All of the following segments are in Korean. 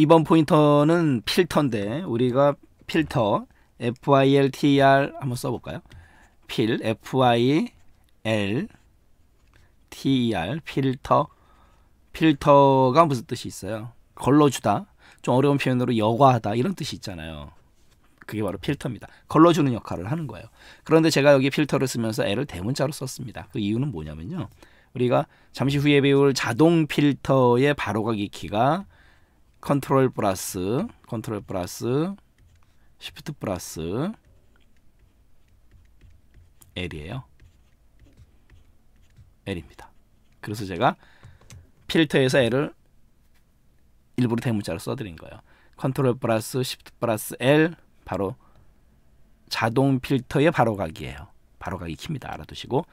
이번 포인터는 필터인데 우리가 필터 filtr 한번 써볼까요? 필 filter 필터 필터가 무슨 뜻이 있어요? 걸러주다 좀 어려운 표현으로 여과하다 이런 뜻이 있잖아요. 그게 바로 필터입니다. 걸러주는 역할을 하는 거예요. 그런데 제가 여기 필터를 쓰면서 L을 대문자로 썼습니다. 그 이유는 뭐냐면요. 우리가 잠시 후에 배울 자동 필터의 바로가기 키가 컨트롤 플러스 컨트롤 플러스 시프트 플러스 L이에요. L입니다. 그래서 제가 필터에서 L을 일부러 대문자로 써드린 거예요. 컨트롤 플러스 시프트 플러스 L 바로 자동 필터의 바로가기예요. 바로가기 킵니다. 알아두시고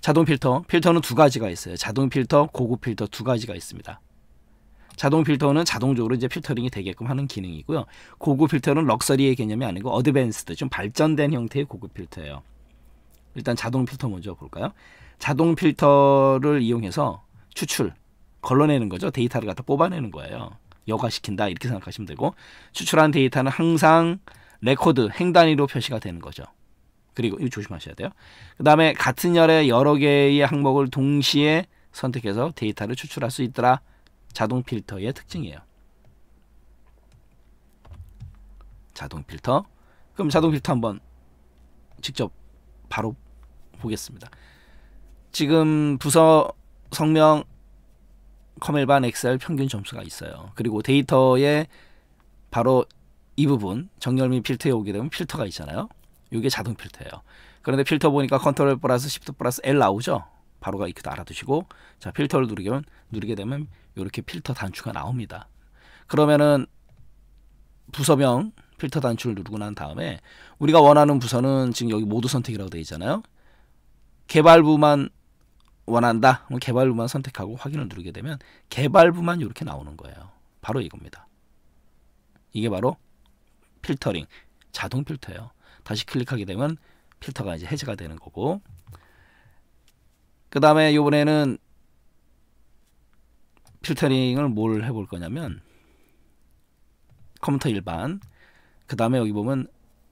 자동 필터, 필터는 두 가지가 있어요. 자동 필터, 고급 필터 두 가지가 있습니다. 자동 필터는 자동적으로 이제 필터링이 되게끔 하는 기능이고요. 고급 필터는 럭셔리의 개념이 아니고 어드밴스드 좀 발전된 형태의 고급 필터예요. 일단 자동 필터 먼저 볼까요? 자동 필터를 이용해서 추출 걸러내는 거죠. 데이터를 갖다 뽑아내는 거예요. 여과시킨다 이렇게 생각하시면 되고 추출한 데이터는 항상 레코드 행 단위로 표시가 되는 거죠. 그리고 이거 조심하셔야 돼요. 그 다음에 같은 열에 여러 개의 항목을 동시에 선택해서 데이터를 추출할 수 있더라 자동 필터의 특징이에요. 자동 필터. 그럼 자동 필터 한번 직접 바로 보겠습니다. 지금 부서 성명 컴일반 엑셀 평균 점수가 있어요. 그리고 데이터에 바로 이 부분 정렬 및 필터에 오게 되면 필터가 있잖아요. 이게 자동 필터예요. 그런데 필터 보니까 컨트롤 플러스 시프트 플러스 L 나오죠. 바로가 이렇게 알아두시고 자 필터를 누르면 누르게 되면 이렇게 필터 단추가 나옵니다. 그러면은 부서명 필터 단추를 누르고 난 다음에 우리가 원하는 부서는 지금 여기 모두 선택이라고 되어 있잖아요. 개발부만 원한다. 개발부만 선택하고 확인을 누르게 되면 개발부만 이렇게 나오는 거예요. 바로 이겁니다. 이게 바로 필터링 자동 필터예요. 다시 클릭하게 되면 필터가 이제 해제가 되는 거고 그 다음에 요번에는 필터링을 뭘 해볼 거냐면 컴퓨터 일반 그 다음에 여기 보면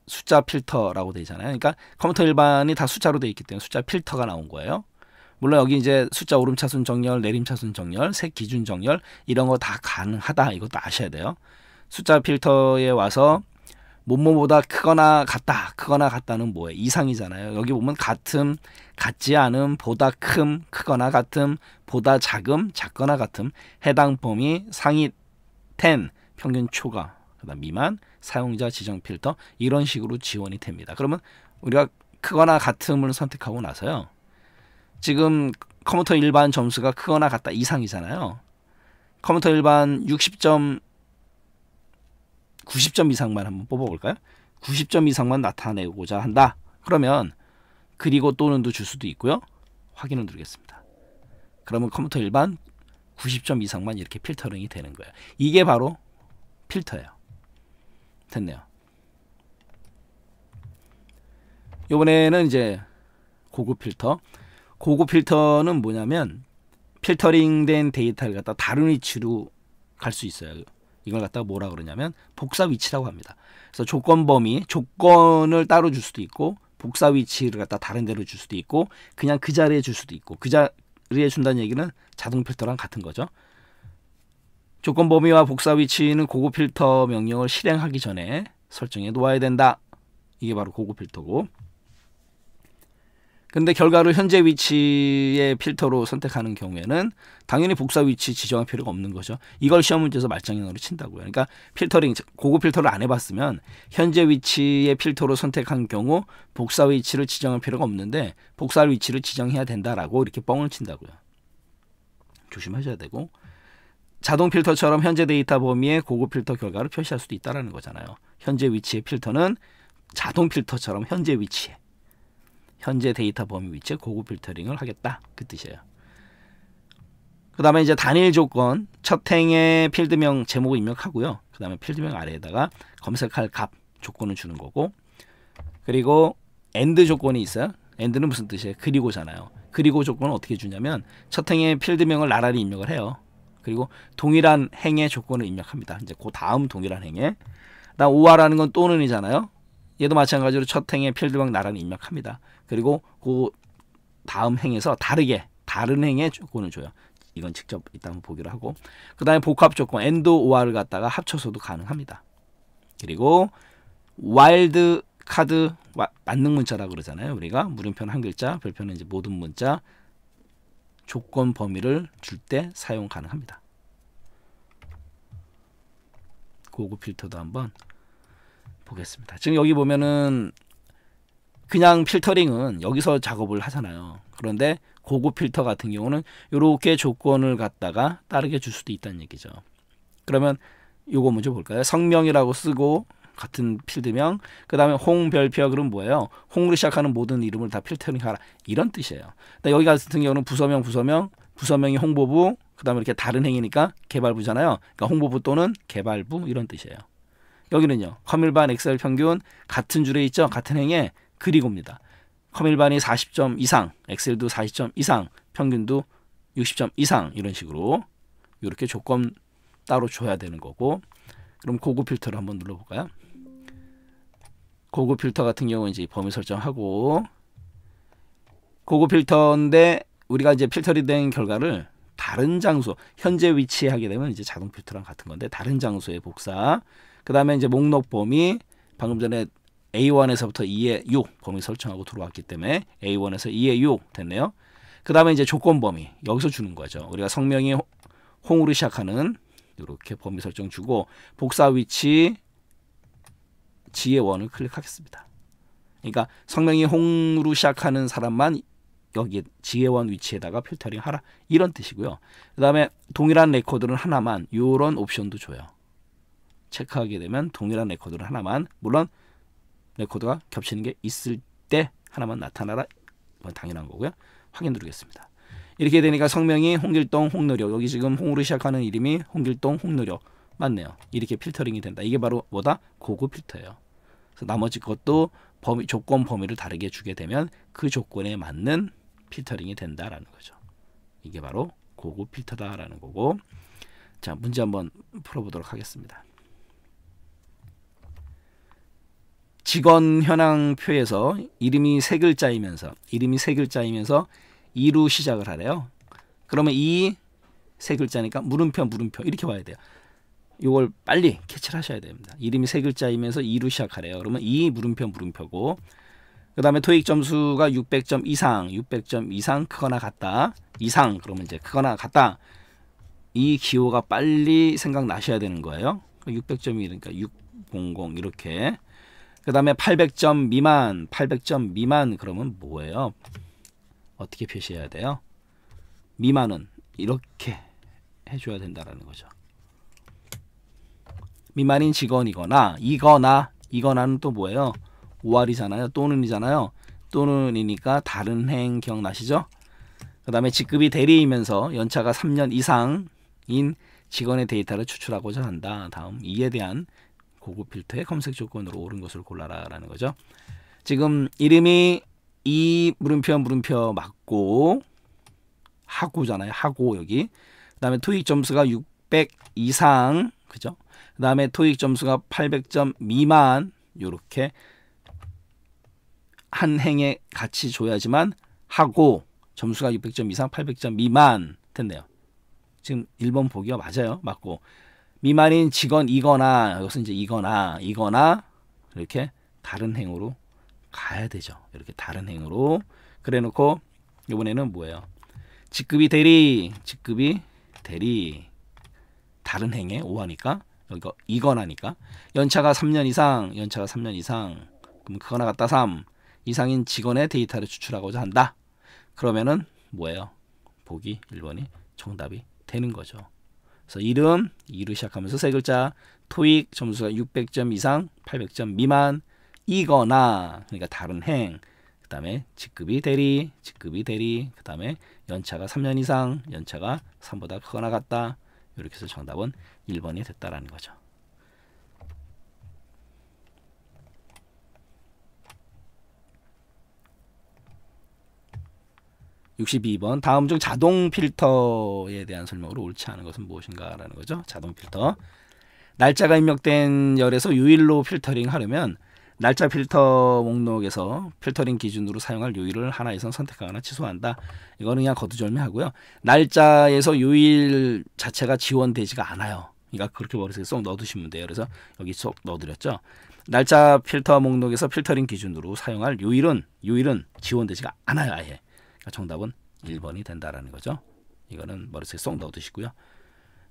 숫자 필터라고 되 있잖아요. 그러니까 컴퓨터 일반이 다 숫자로 되어 있기 때문에 숫자 필터가 나온 거예요. 물론 여기 이제 숫자 오름차순 정렬, 내림차순 정렬, 색 기준 정렬 이런 거 다 가능하다. 이것도 아셔야 돼요. 숫자 필터에 와서 몸모보다 크거나 같다, 크거나 같다는 뭐예요? 이상이잖아요. 여기 보면 같은 같지 않음, 보다 큼, 크거나 같음, 보다 작음, 작거나 같음, 해당 범위 상위 10, 평균 초과, 그다음 미만, 사용자 지정 필터 이런 식으로 지원이 됩니다. 그러면 우리가 크거나 같음을 선택하고 나서요. 지금 컴퓨터 일반 점수가 크거나 같다 이상이잖아요. 컴퓨터 일반 60점, 90점 이상만 한번 뽑아볼까요? 90점 이상만 나타내고자 한다. 그러면 그리고 또는도 줄 수도 있고요. 확인을 누르겠습니다. 그러면 컴퓨터 일반 90점 이상만 이렇게 필터링이 되는 거예요. 이게 바로 필터예요. 됐네요. 요번에는 이제 고급 필터. 고급 필터는 뭐냐면 필터링된 데이터를 갖다 다른 위치로 갈 수 있어요. 이걸 갖다가 뭐라 그러냐면 복사 위치라고 합니다. 그래서 조건 범위, 조건을 따로 줄 수도 있고 복사 위치를 갖다 다른 데로 줄 수도 있고 그냥 그 자리에 줄 수도 있고 그 자리에 준다는 얘기는 자동 필터랑 같은 거죠. 조건 범위와 복사 위치는 고급 필터 명령을 실행하기 전에 설정해 놓아야 된다. 이게 바로 고급 필터고 근데 결과를 현재 위치의 필터로 선택하는 경우에는 당연히 복사 위치 지정할 필요가 없는 거죠. 이걸 시험 문제에서 말장난으로 친다고요. 그러니까 필터링 고급 필터를 안 해봤으면 현재 위치의 필터로 선택한 경우 복사 위치를 지정할 필요가 없는데 복사 위치를 지정해야 된다라고 이렇게 뻥을 친다고요. 조심하셔야 되고 자동 필터처럼 현재 데이터 범위에 고급 필터 결과를 표시할 수도 있다라는 거잖아요. 현재 위치의 필터는 자동 필터처럼 현재 위치에 현재 데이터 범위 위치에 고급 필터링을 하겠다 그 뜻이에요. 그 다음에 이제 단일 조건 첫 행에 필드명 제목을 입력하고요. 그 다음에 필드명 아래에다가 검색할 값 조건을 주는 거고 그리고 엔드 조건이 있어요. 엔드는 무슨 뜻이에요? 그리고잖아요. 그리고 조건은 어떻게 주냐면 첫 행에 필드명을 나라리 입력을 해요. 그리고 동일한 행의 조건을 입력합니다. 이제 그 다음 동일한 행에 나 오화라는 건 또는이잖아요. 얘도 마찬가지로 첫 행에 필드박 나란히 입력합니다. 그리고 그 다음 행에서 다르게 다른 행에 조건을 줘요. 이건 직접 이따 한번 보기로 하고 그 다음에 복합 조건 엔도 오아을 갖다가 합쳐서도 가능합니다. 그리고 와일드 카드 만능 문자라 그러잖아요. 우리가 물음표 는한 글자, 별표는 이제 모든 문자 조건 범위를 줄 때 사용 가능합니다. 고급 필터도 한번 보겠습니다. 지금 여기 보면은 그냥 필터링은 여기서 작업을 하잖아요. 그런데 고급 필터 같은 경우는 이렇게 조건을 갖다가 따르게 줄 수도 있다는 얘기죠. 그러면 요거 먼저 볼까요? 성명이라고 쓰고 같은 필드명 그 다음에 홍별표 그럼 뭐예요? 홍으로 시작하는 모든 이름을 다 필터링하라 이런 뜻이에요. 여기 같은 경우는 부서명 부서명 부서명이 홍보부 그 다음에 이렇게 다른 행위니까 개발부잖아요. 그러니까 홍보부 또는 개발부 이런 뜻이에요. 여기는요. 커밀반 엑셀 평균 같은 줄에 있죠. 같은 행에 그리고입니다. 커밀반이 40점 이상, 엑셀도 40점 이상, 평균도 60점 이상 이런 식으로 이렇게 조건 따로 줘야 되는 거고 그럼 고급 필터를 한번 눌러볼까요? 고급 필터 같은 경우 는 이제 범위 설정하고 고급 필터인데 우리가 이제 필터링 된 결과를 다른 장소 현재 위치에 하게 되면 이제 자동 필터랑 같은 건데 다른 장소에 복사 그다음에 이제 목록 범위 방금 전에 A1에서부터 2에 6 범위 설정하고 들어왔기 때문에 A1에서 2에 6 됐네요. 그다음에 이제 조건 범위 여기서 주는 거죠. 우리가 성명이 홍으로 시작하는 이렇게 범위 설정 주고 복사 위치 지의 원을 클릭하겠습니다. 그러니까 성명이 홍으로 시작하는 사람만 여기 지혜원 위치에다가 필터링 하라 이런 뜻이고요. 그 다음에 동일한 레코드는 하나만 이런 옵션도 줘요. 체크하게 되면 동일한 레코드를 하나만 물론 레코드가 겹치는 게 있을 때 하나만 나타나라 당연한 거고요. 확인 누르겠습니다. 이렇게 되니까 성명이 홍길동 홍노려 여기 지금 홍으로 시작하는 이름이 홍길동 홍노려 맞네요. 이렇게 필터링이 된다. 이게 바로 뭐다? 고급 필터예요. 그래서 나머지 것도 범위, 조건 범위를 다르게 주게 되면 그 조건에 맞는 필터링이 된다라는 거죠. 이게 바로 고급 필터다라는 거고 자 문제 한번 풀어보도록 하겠습니다. 직원 현황표에서 이름이 세 글자이면서 이름이 세 글자이면서 2로 시작을 하래요. 그러면 이 세 글자니까 물음표 물음표 이렇게 와야 돼요. 이걸 빨리 캐치를 하셔야 됩니다. 이름이 세 글자이면서 2로 시작하래요. 그러면 이 물음표 물음표고 그 다음에 토익 점수가 600점 이상 600점 이상 크거나 같다 이상 그러면 이제 크거나 같다 이 기호가 빨리 생각나셔야 되는 거예요. 600점이니까 그러니까 600 이렇게 그 다음에 800점 미만, 800점 미만 그러면 뭐예요? 어떻게 표시해야 돼요? 미만은 이렇게 해줘야 된다라는 거죠. 미만인 직원이거나 이거나 이거나는 또 뭐예요? 5알이잖아요. 또는이잖아요. 또는이니까 다른 행 기억나시죠? 그 다음에 직급이 대리이면서 연차가 3년 이상인 직원의 데이터를 추출하고자 한다. 다음 이에 대한 고급 필터의 검색 조건으로 옳은 것을 골라라라는 거죠. 지금 이름이 이 물음표 물음표 맞고 하고잖아요. 하고 여기. 그다음에 토익 점수가 600 이상 그죠? 그다음에 토익 점수가 800점 미만 이렇게한 행에 같이 줘야지만 하고 점수가 600점 이상 800점 미만 됐네요. 지금 1번 보기가 맞아요. 맞고 미만인 직원이거나 여기서 이제 이거나 이거나 이렇게 다른 행으로 가야 되죠. 이렇게 다른 행으로 그래 놓고 이번에는 뭐예요? 직급이 대리, 직급이 대리 다른 행에 오하니까 이거 그러니까 이거나니까 연차가 3년 이상, 연차가 3년 이상 그럼 그거나 같다 3 이상인 직원의 데이터를 추출하고자 한다. 그러면은 뭐예요? 보기 1번이 정답이 되는 거죠. 그래서 이름, 이로 시작하면서 세 글자, 토익 점수가 600점 이상, 800점 미만, 이거나, 그러니까 다른 행, 그 다음에 직급이 대리, 직급이 대리, 그 다음에 연차가 3년 이상, 연차가 3보다 크거나 같다. 이렇게 해서 정답은 1번이 됐다라는 거죠. 62번 다음 중 자동 필터에 대한 설명으로 옳지 않은 것은 무엇인가라는 거죠. 자동 필터. 날짜가 입력된 열에서 유일로 필터링 하려면 날짜 필터 목록에서 필터링 기준으로 사용할 요일을 하나 이상 선택하거나 취소한다. 이거는 그냥 거두절미하고요. 날짜에서 요일 자체가 지원되지가 않아요. 그러니까 그렇게 머릿속에 쏙 넣어두시면 돼요. 그래서 여기 쏙 넣어드렸죠. 날짜 필터 목록에서 필터링 기준으로 사용할 요일은 요일은 지원되지가 않아요. 아예. 정답은 1번이 된다라는 거죠. 이거는 머릿속에 쏙 넣어두시고요.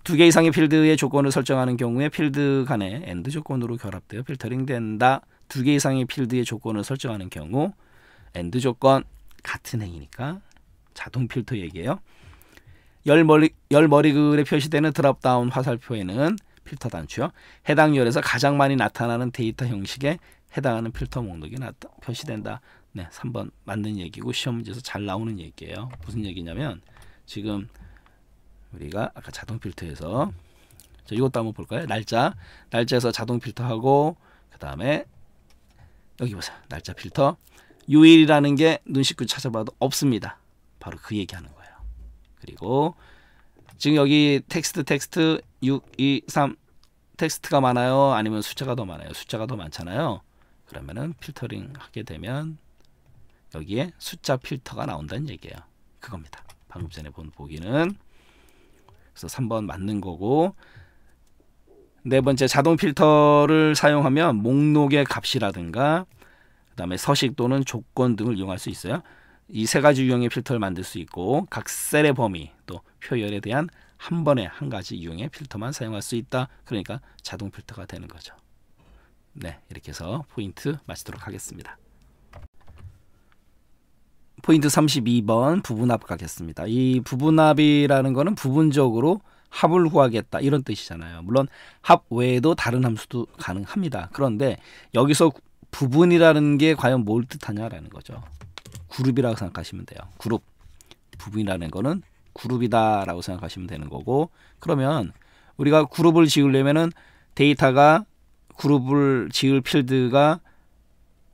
두 개 이상의 필드의 조건을 설정하는 경우에 필드 간에 엔드 조건으로 결합되어 필터링 된다. 두 개 이상의 필드의 조건을 설정하는 경우 엔드 조건 같은 행이니까 자동 필터 얘기예요. 열 머리 열 머리글에 표시되는 드랍다운 화살표에는 필터 단추요. 해당 열에서 가장 많이 나타나는 데이터 형식에 해당하는 필터 목록이 나타, 표시된다. 네, 3번 맞는 얘기고 시험 문제에서 잘 나오는 얘기예요. 무슨 얘기냐면 지금 우리가 아까 자동 필터에서 자, 이것도 한번 볼까요? 날짜. 날짜에서 자동 필터하고 그다음에 여기 보세요. 날짜 필터. 요일이라는 게 눈씻고 찾아봐도 없습니다. 바로 그 얘기하는 거예요. 그리고 지금 여기 텍스트 텍스트 6 2 3 텍스트가 많아요? 아니면 숫자가 더 많아요? 숫자가 더 많잖아요. 그러면은 필터링 하게 되면 여기에 숫자 필터가 나온다는 얘기예요. 그겁니다. 방금 전에 본 보기는 그래서 3번 맞는 거고 네 번째 자동 필터를 사용하면 목록의 값이라든가 그다음에 서식 또는 조건 등을 이용할 수 있어요. 이 세 가지 유형의 필터를 만들 수 있고 각 셀의 범위 또 표열에 대한 한 번에 한 가지 유형의 필터만 사용할 수 있다. 그러니까 자동 필터가 되는 거죠. 네, 이렇게 해서 포인트 마치도록 하겠습니다. 포인트 32번 부분합 가겠습니다. 이 부분합이라는 거는 부분적으로 합을 구하겠다 이런 뜻이잖아요. 물론 합 외에도 다른 함수도 가능합니다. 그런데 여기서 부분이라는 게 과연 뭘 뜻하냐라는 거죠. 그룹이라고 생각하시면 돼요. 그룹. 부분이라는 거는 그룹이다라고 생각하시면 되는 거고 그러면 우리가 그룹을 지으려면은 데이터가 그룹을 지을 필드가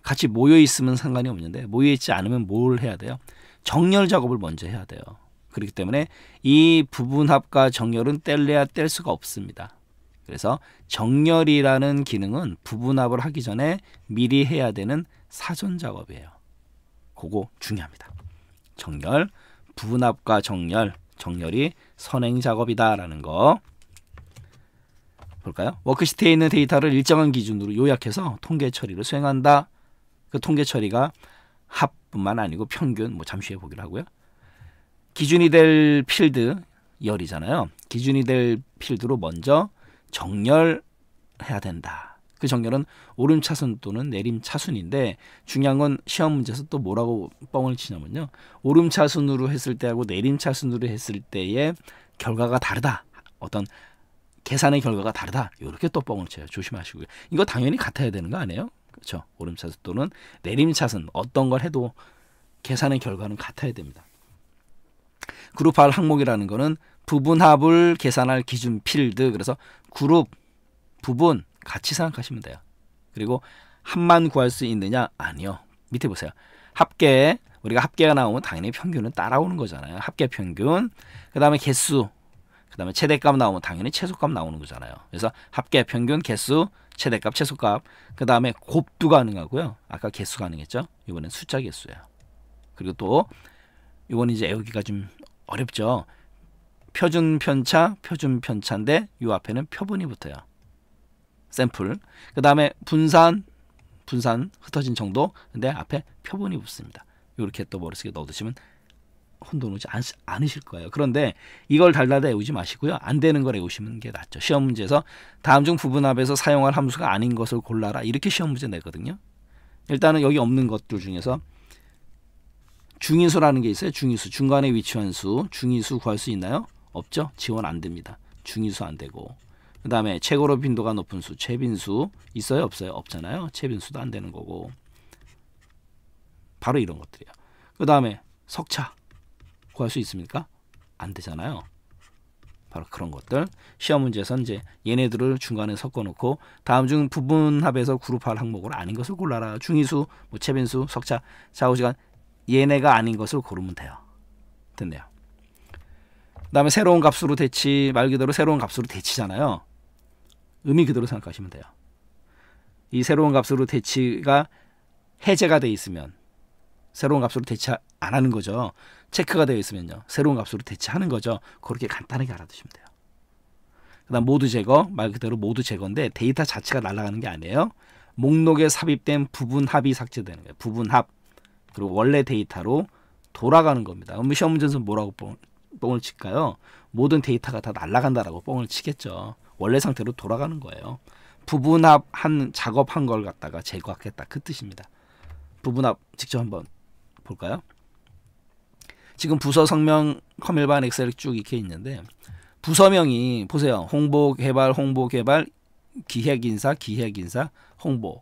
같이 모여 있으면 상관이 없는데 모여 있지 않으면 뭘 해야 돼요? 정렬 작업을 먼저 해야 돼요. 그렇기 때문에 이 부분합과 정렬은 뗄래야 뗄 수가 없습니다. 그래서 정렬이라는 기능은 부분합을 하기 전에 미리 해야 되는 사전 작업이에요. 그거 중요합니다. 정렬, 부분합과 정렬, 정렬이 선행 작업이다라는 거 볼까요? 워크시트에 있는 데이터를 일정한 기준으로 요약해서 통계 처리를 수행한다. 그 통계 처리가 합뿐만 아니고 평균 뭐 잠시 후에 보기로 하고요. 기준이 될 필드 열이잖아요. 기준이 될 필드로 먼저 정렬해야 된다. 그 정렬은 오름차순 또는 내림차순인데 중요한 건 시험 문제에서 또 뭐라고 뻥을 치냐면요. 오름차순으로 했을 때하고 내림차순으로 했을 때의 결과가 다르다. 어떤 계산의 결과가 다르다. 이렇게 또 뻥을 쳐요. 조심하시고요. 이거 당연히 같아야 되는 거 아니에요? 그렇죠. 오름차순 또는 내림차순 어떤 걸 해도 계산의 결과는 같아야 됩니다. 그룹 할 항목이라는 거는 부분합을 계산할 기준 필드 그래서 그룹 부분 같이 생각하시면 돼요. 그리고 합만 구할 수 있느냐? 아니요. 밑에 보세요. 합계 우리가 합계가 나오면 당연히 평균은 따라오는 거잖아요. 합계 평균. 그다음에 개수. 그다음에 최대값 나오면 당연히 최소값 나오는 거잖아요. 그래서 합계 평균 개수 최대값, 최소값. 그 다음에 곱도 가능하고요. 아까 개수 가능했죠? 이번엔 숫자 개수예요. 그리고 또 이건 이제 애우기가 좀 어렵죠. 표준 편차, 표준 편차인데 이 앞에는 표본이 붙어요. 샘플. 그 다음에 분산, 분산 흩어진 정도. 근데 앞에 표본이 붙습니다. 이렇게 또 머릿속에 넣어두시면 혼돈오지 않으실 거예요. 그런데 이걸 달달다 외우지 마시고요. 안 되는 걸 외우시는 게 낫죠. 시험 문제에서 다음 중 부분 합에서 사용할 함수가 아닌 것을 골라라. 이렇게 시험 문제 내거든요. 일단은 여기 없는 것들 중에서 중위수라는 게 있어요. 중위수. 중간에 위치한 수. 중위수 구할 수 있나요? 없죠. 지원 안 됩니다. 중위수 안 되고. 그 다음에 최고로 빈도가 높은 수. 최빈수. 있어요? 없어요? 없잖아요. 최빈수도 안 되는 거고. 바로 이런 것들이에요. 그 다음에 석차. 구할 수 있습니까? 안 되잖아요. 바로 그런 것들. 시험 문제에서 이제 얘네들을 중간에 섞어놓고 다음 중 부분합에서 그룹할 항목으로 아닌 것을 골라라. 중위수, 뭐 채빈수, 석차, 좌우시간 얘네가 아닌 것을 고르면 돼요. 됐네요. 그 다음에 새로운 값으로 대치, 말 그대로 새로운 값으로 대치잖아요. 의미 그대로 생각하시면 돼요. 이 새로운 값으로 대치가 해제가 돼 있으면 새로운 값으로 대체 안 하는 거죠. 체크가 되어 있으면요. 새로운 값으로 대체하는 거죠. 그렇게 간단하게 알아두시면 돼요. 그 다음 모두 제거, 말 그대로 모두 제거인데 데이터 자체가 날아가는 게 아니에요. 목록에 삽입된 부분 합이 삭제되는 거예요. 부분 합. 그리고 원래 데이터로 돌아가는 겁니다. 그럼 시험 문제에서 뭐라고 뽕, 뽕을 칠까요? 모든 데이터가 다 날아간다라고 뽕을 치겠죠. 원래 상태로 돌아가는 거예요. 부분합 한 작업한 걸 갖다가 제거하겠다 그 뜻입니다. 부분합 직접 한번 볼까요? 지금 부서 성명 컴일반 엑셀 쭉 이렇게 있는데 부서명이 보세요. 홍보 개발, 홍보 개발, 기획 인사, 기획 인사, 홍보.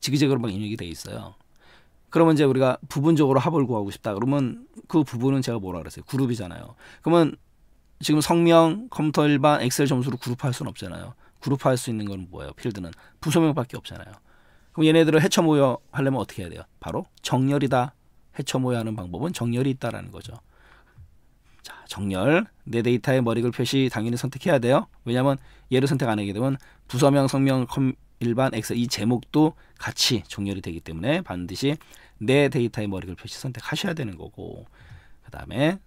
지그재그로 막 입력이 돼 있어요. 그러면 이제 우리가 부분적으로 합을 구하고 싶다. 그러면 그 부분은 제가 뭐라 그랬어요? 그룹이잖아요. 그러면 지금 성명, 컴퓨터 일반, 엑셀 점수로 그룹할 수는 없잖아요. 그룹할 수 있는 건 뭐예요? 필드는 부서명밖에 없잖아요. 그럼 얘네들을 해쳐 모여 하려면 어떻게 해야 돼요? 바로 정렬이다. 해쳐 모여 하는 방법은 정렬이 있다라는 거죠. 자, 정렬. 내 데이터의 머리글 표시 당연히 선택해야 돼요. 왜냐하면 얘를 선택 안 하게 되면 부서명, 성명, 컴, 일반, 엑셀 이 제목도 같이 정렬이 되기 때문에 반드시 내 데이터의 머리글 표시 선택하셔야 되는 거고 그 다음에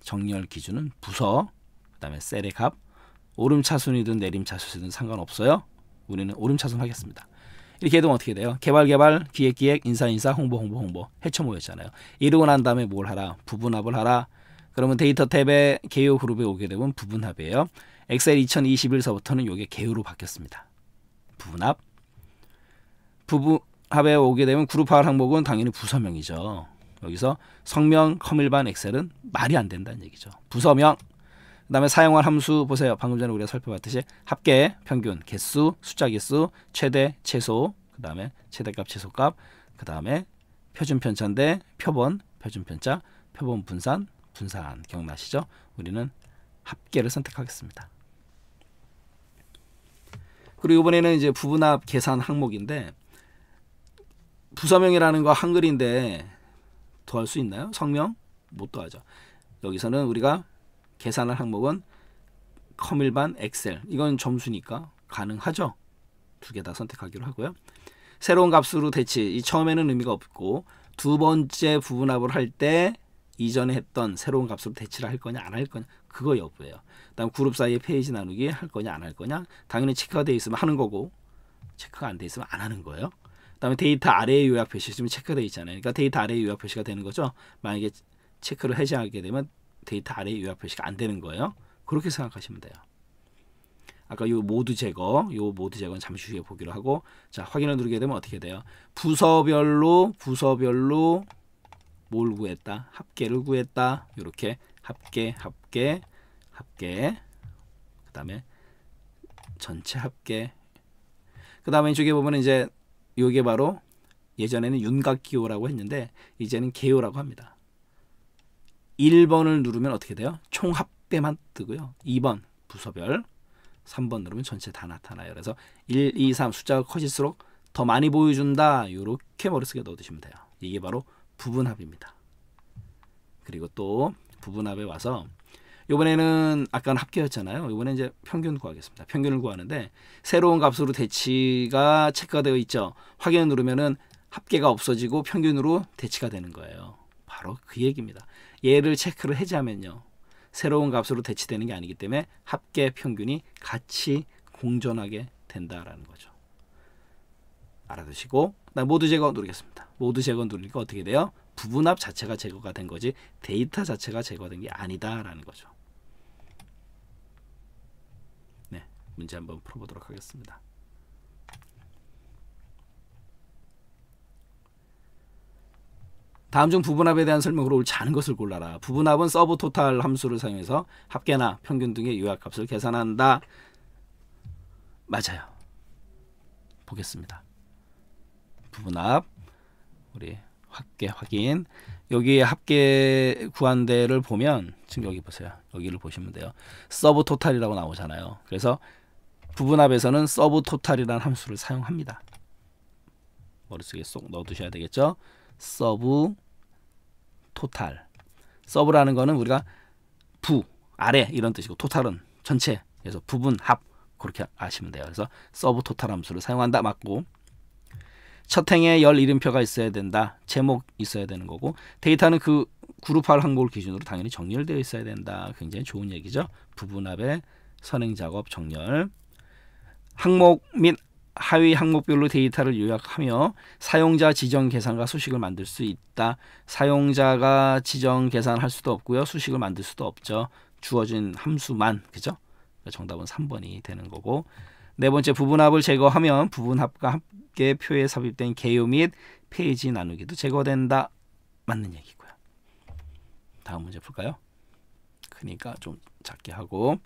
정렬 기준은 부서, 그 다음에 셀의 값, 오름차순이든 내림차순이든 상관없어요. 우리는 오름차순 하겠습니다. 이렇게 해도 어떻게 돼요? 개발 개발 기획 기획 인사 인사 홍보 홍보 홍보 해쳐모였잖아요. 이러고 난 다음에 뭘 하라? 부분합을 하라. 그러면 데이터 탭에 개요 그룹에 오게 되면 부분합이에요. 엑셀 2021서부터는 이게 개요로 바뀌었습니다. 부분합. 부분합에 오게 되면 그룹화 할 항목은 당연히 부서명이죠. 여기서 성명, 커밀반 엑셀은 말이 안 된다는 얘기죠. 부서명 그다음에 사용할 함수 보세요. 방금 전에 우리가 살펴봤듯이 합계, 평균, 개수, 숫자 개수, 최대, 최소, 그다음에 최대값, 최소값, 그다음에 표준 편차인데 표본, 표준 편차, 표본 분산, 분산 기억나시죠? 우리는 합계를 선택하겠습니다. 그리고 이번에는 이제 부분합 계산 항목인데 부서명이라는 거 한글인데 더할 수 있나요? 성명? 못 더하죠. 여기서는 우리가 계산할 항목은 커밀반 엑셀 이건 점수니까 가능하죠. 두 개 다 선택하기로 하고요. 새로운 값으로 대치 이 처음에는 의미가 없고 두 번째 부분합을 할 때 이전에 했던 새로운 값으로 대치를 할 거냐 안 할 거냐 그거 여부예요. 다음 그룹 사이에 페이지 나누기 할 거냐 안 할 거냐 당연히 체크가 돼 있으면 하는 거고 체크가 안 돼 있으면 안 하는 거예요. 그다음에 데이터 아래에 요약 표시 지금 체크돼 가 있잖아요. 그러니까 데이터 아래에 요약 표시가 되는 거죠. 만약에 체크를 해제하게 되면 데이터 아래 요약 표시가 안 되는 거예요. 그렇게 생각하시면 돼요. 아까 요 모두 제거, 요 모두 제거는 잠시 후에 보기로 하고 자 확인을 누르게 되면 어떻게 돼요? 부서별로 부서별로 뭘 구했다? 합계를 구했다. 이렇게 합계, 합계, 합계. 그다음에 전체 합계. 그다음에 이쪽에 보면 이제 요게 바로 예전에는 윤곽기호라고 했는데 이제는 개요라고 합니다. 1번을 누르면 어떻게 돼요? 총 합배만 뜨고요. 2번 부서별, 3번 누르면 전체 다 나타나요. 그래서 1, 2, 3 숫자가 커질수록 더 많이 보여준다. 이렇게 머릿속에 넣어두시면 돼요. 이게 바로 부분합입니다. 그리고 또 부분합에 와서 이번에는 아까는 합계였잖아요. 이번에 이제 평균 구하겠습니다. 평균을 구하는데 새로운 값으로 대치가 체크되어 있죠. 확인을 누르면 합계가 없어지고 평균으로 대치가 되는 거예요. 바로 그 얘기입니다. 얘를 체크를 해자면요. 새로운 값으로 대치되는 게 아니기 때문에 합계 평균이 같이 공존하게 된다라는 거죠. 알아두시고 나 모두 제거 누르겠습니다. 모두 제거 누르니까 어떻게 돼요? 부분합 자체가 제거가 된 거지 데이터 자체가 제거된 게 아니다라는 거죠. 네, 문제 한번 풀어보도록 하겠습니다. 다음 중 부분합에 대한 설명으로 옳지 않은 것을 골라라. 부분합은 서브 토탈 함수를 사용해서 합계나 평균 등의 요약값을 계산한다. 맞아요. 보겠습니다. 부분합 우리 합계 확인 여기 합계 구한대를 보면 지금 여기 보세요. 여기를 보시면 돼요. 서브 토탈이라고 나오잖아요. 그래서 부분합에서는 서브 토탈이라는 함수를 사용합니다. 머릿속에 쏙 넣어두셔야 되겠죠. 서브 토탈. 서브라는 거는 우리가 부 아래 이런 뜻이고 토탈은 전체. 그래서 부분 합 그렇게 아시면 돼요. 그래서 서브 토탈 함수를 사용한다 맞고 첫 행에 열 이름표가 있어야 된다. 제목 있어야 되는 거고 데이터는 그 그룹화를 항목을 기준으로 당연히 정렬되어 있어야 된다. 굉장히 좋은 얘기죠. 부분합의 선행 작업 정렬 항목 및 하위 항목별로 데이터를 요약하며 사용자 지정 계산과 수식을 만들 수 있다. 사용자가 지정 계산할 수도 없고요. 수식을 만들 수도 없죠. 주어진 함수만. 그죠? 그러니까 정답은 3번이 되는 거고 네 번째 부분합을 제거하면 부분합과 함께 표에 삽입된 개요 및 페이지 나누기도 제거된다. 맞는 얘기고요. 다음 문제 볼까요 그러니까 좀 작게 하고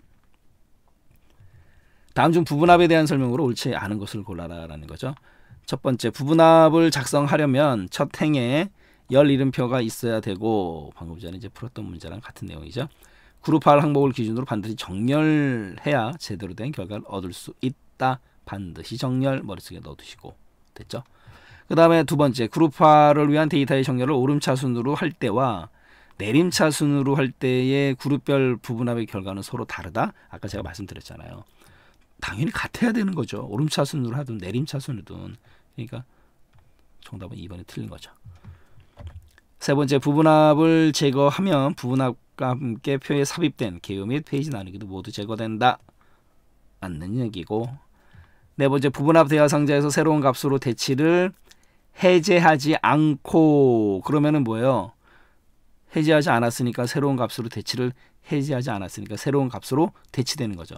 다음 중 부분합에 대한 설명으로 옳지 않은 것을 골라라라는 거죠. 첫 번째 부분합을 작성하려면 첫 행에 열 이름표가 있어야 되고 방금 전에 이제 풀었던 문제랑 같은 내용이죠. 그룹 할 항목을 기준으로 반드시 정렬해야 제대로 된 결과를 얻을 수 있다. 반드시 정렬 머릿속에 넣어두시고 됐죠? 그 다음에 두 번째 그룹화를 위한 데이터의 정렬을 오름차순으로 할 때와 내림차순으로 할 때의 그룹별 부분합의 결과는 서로 다르다. 아까 제가 말씀드렸잖아요. 당연히 같아야 되는 거죠. 오름차순으로 하든 내림차순이든. 그러니까 정답은 2번이 틀린 거죠. 세 번째 부분합을 제거하면 부분합과 함께 표에 삽입된 개요 및 페이지 나누기도 모두 제거된다. 맞는 얘기고 네 번째 부분합 대화 상자에서 새로운 값으로 대치를 해제하지 않고 그러면은 뭐예요? 해제하지 않았으니까 새로운 값으로 대치를 해제하지 않았으니까 새로운 값으로 대치되는 거죠.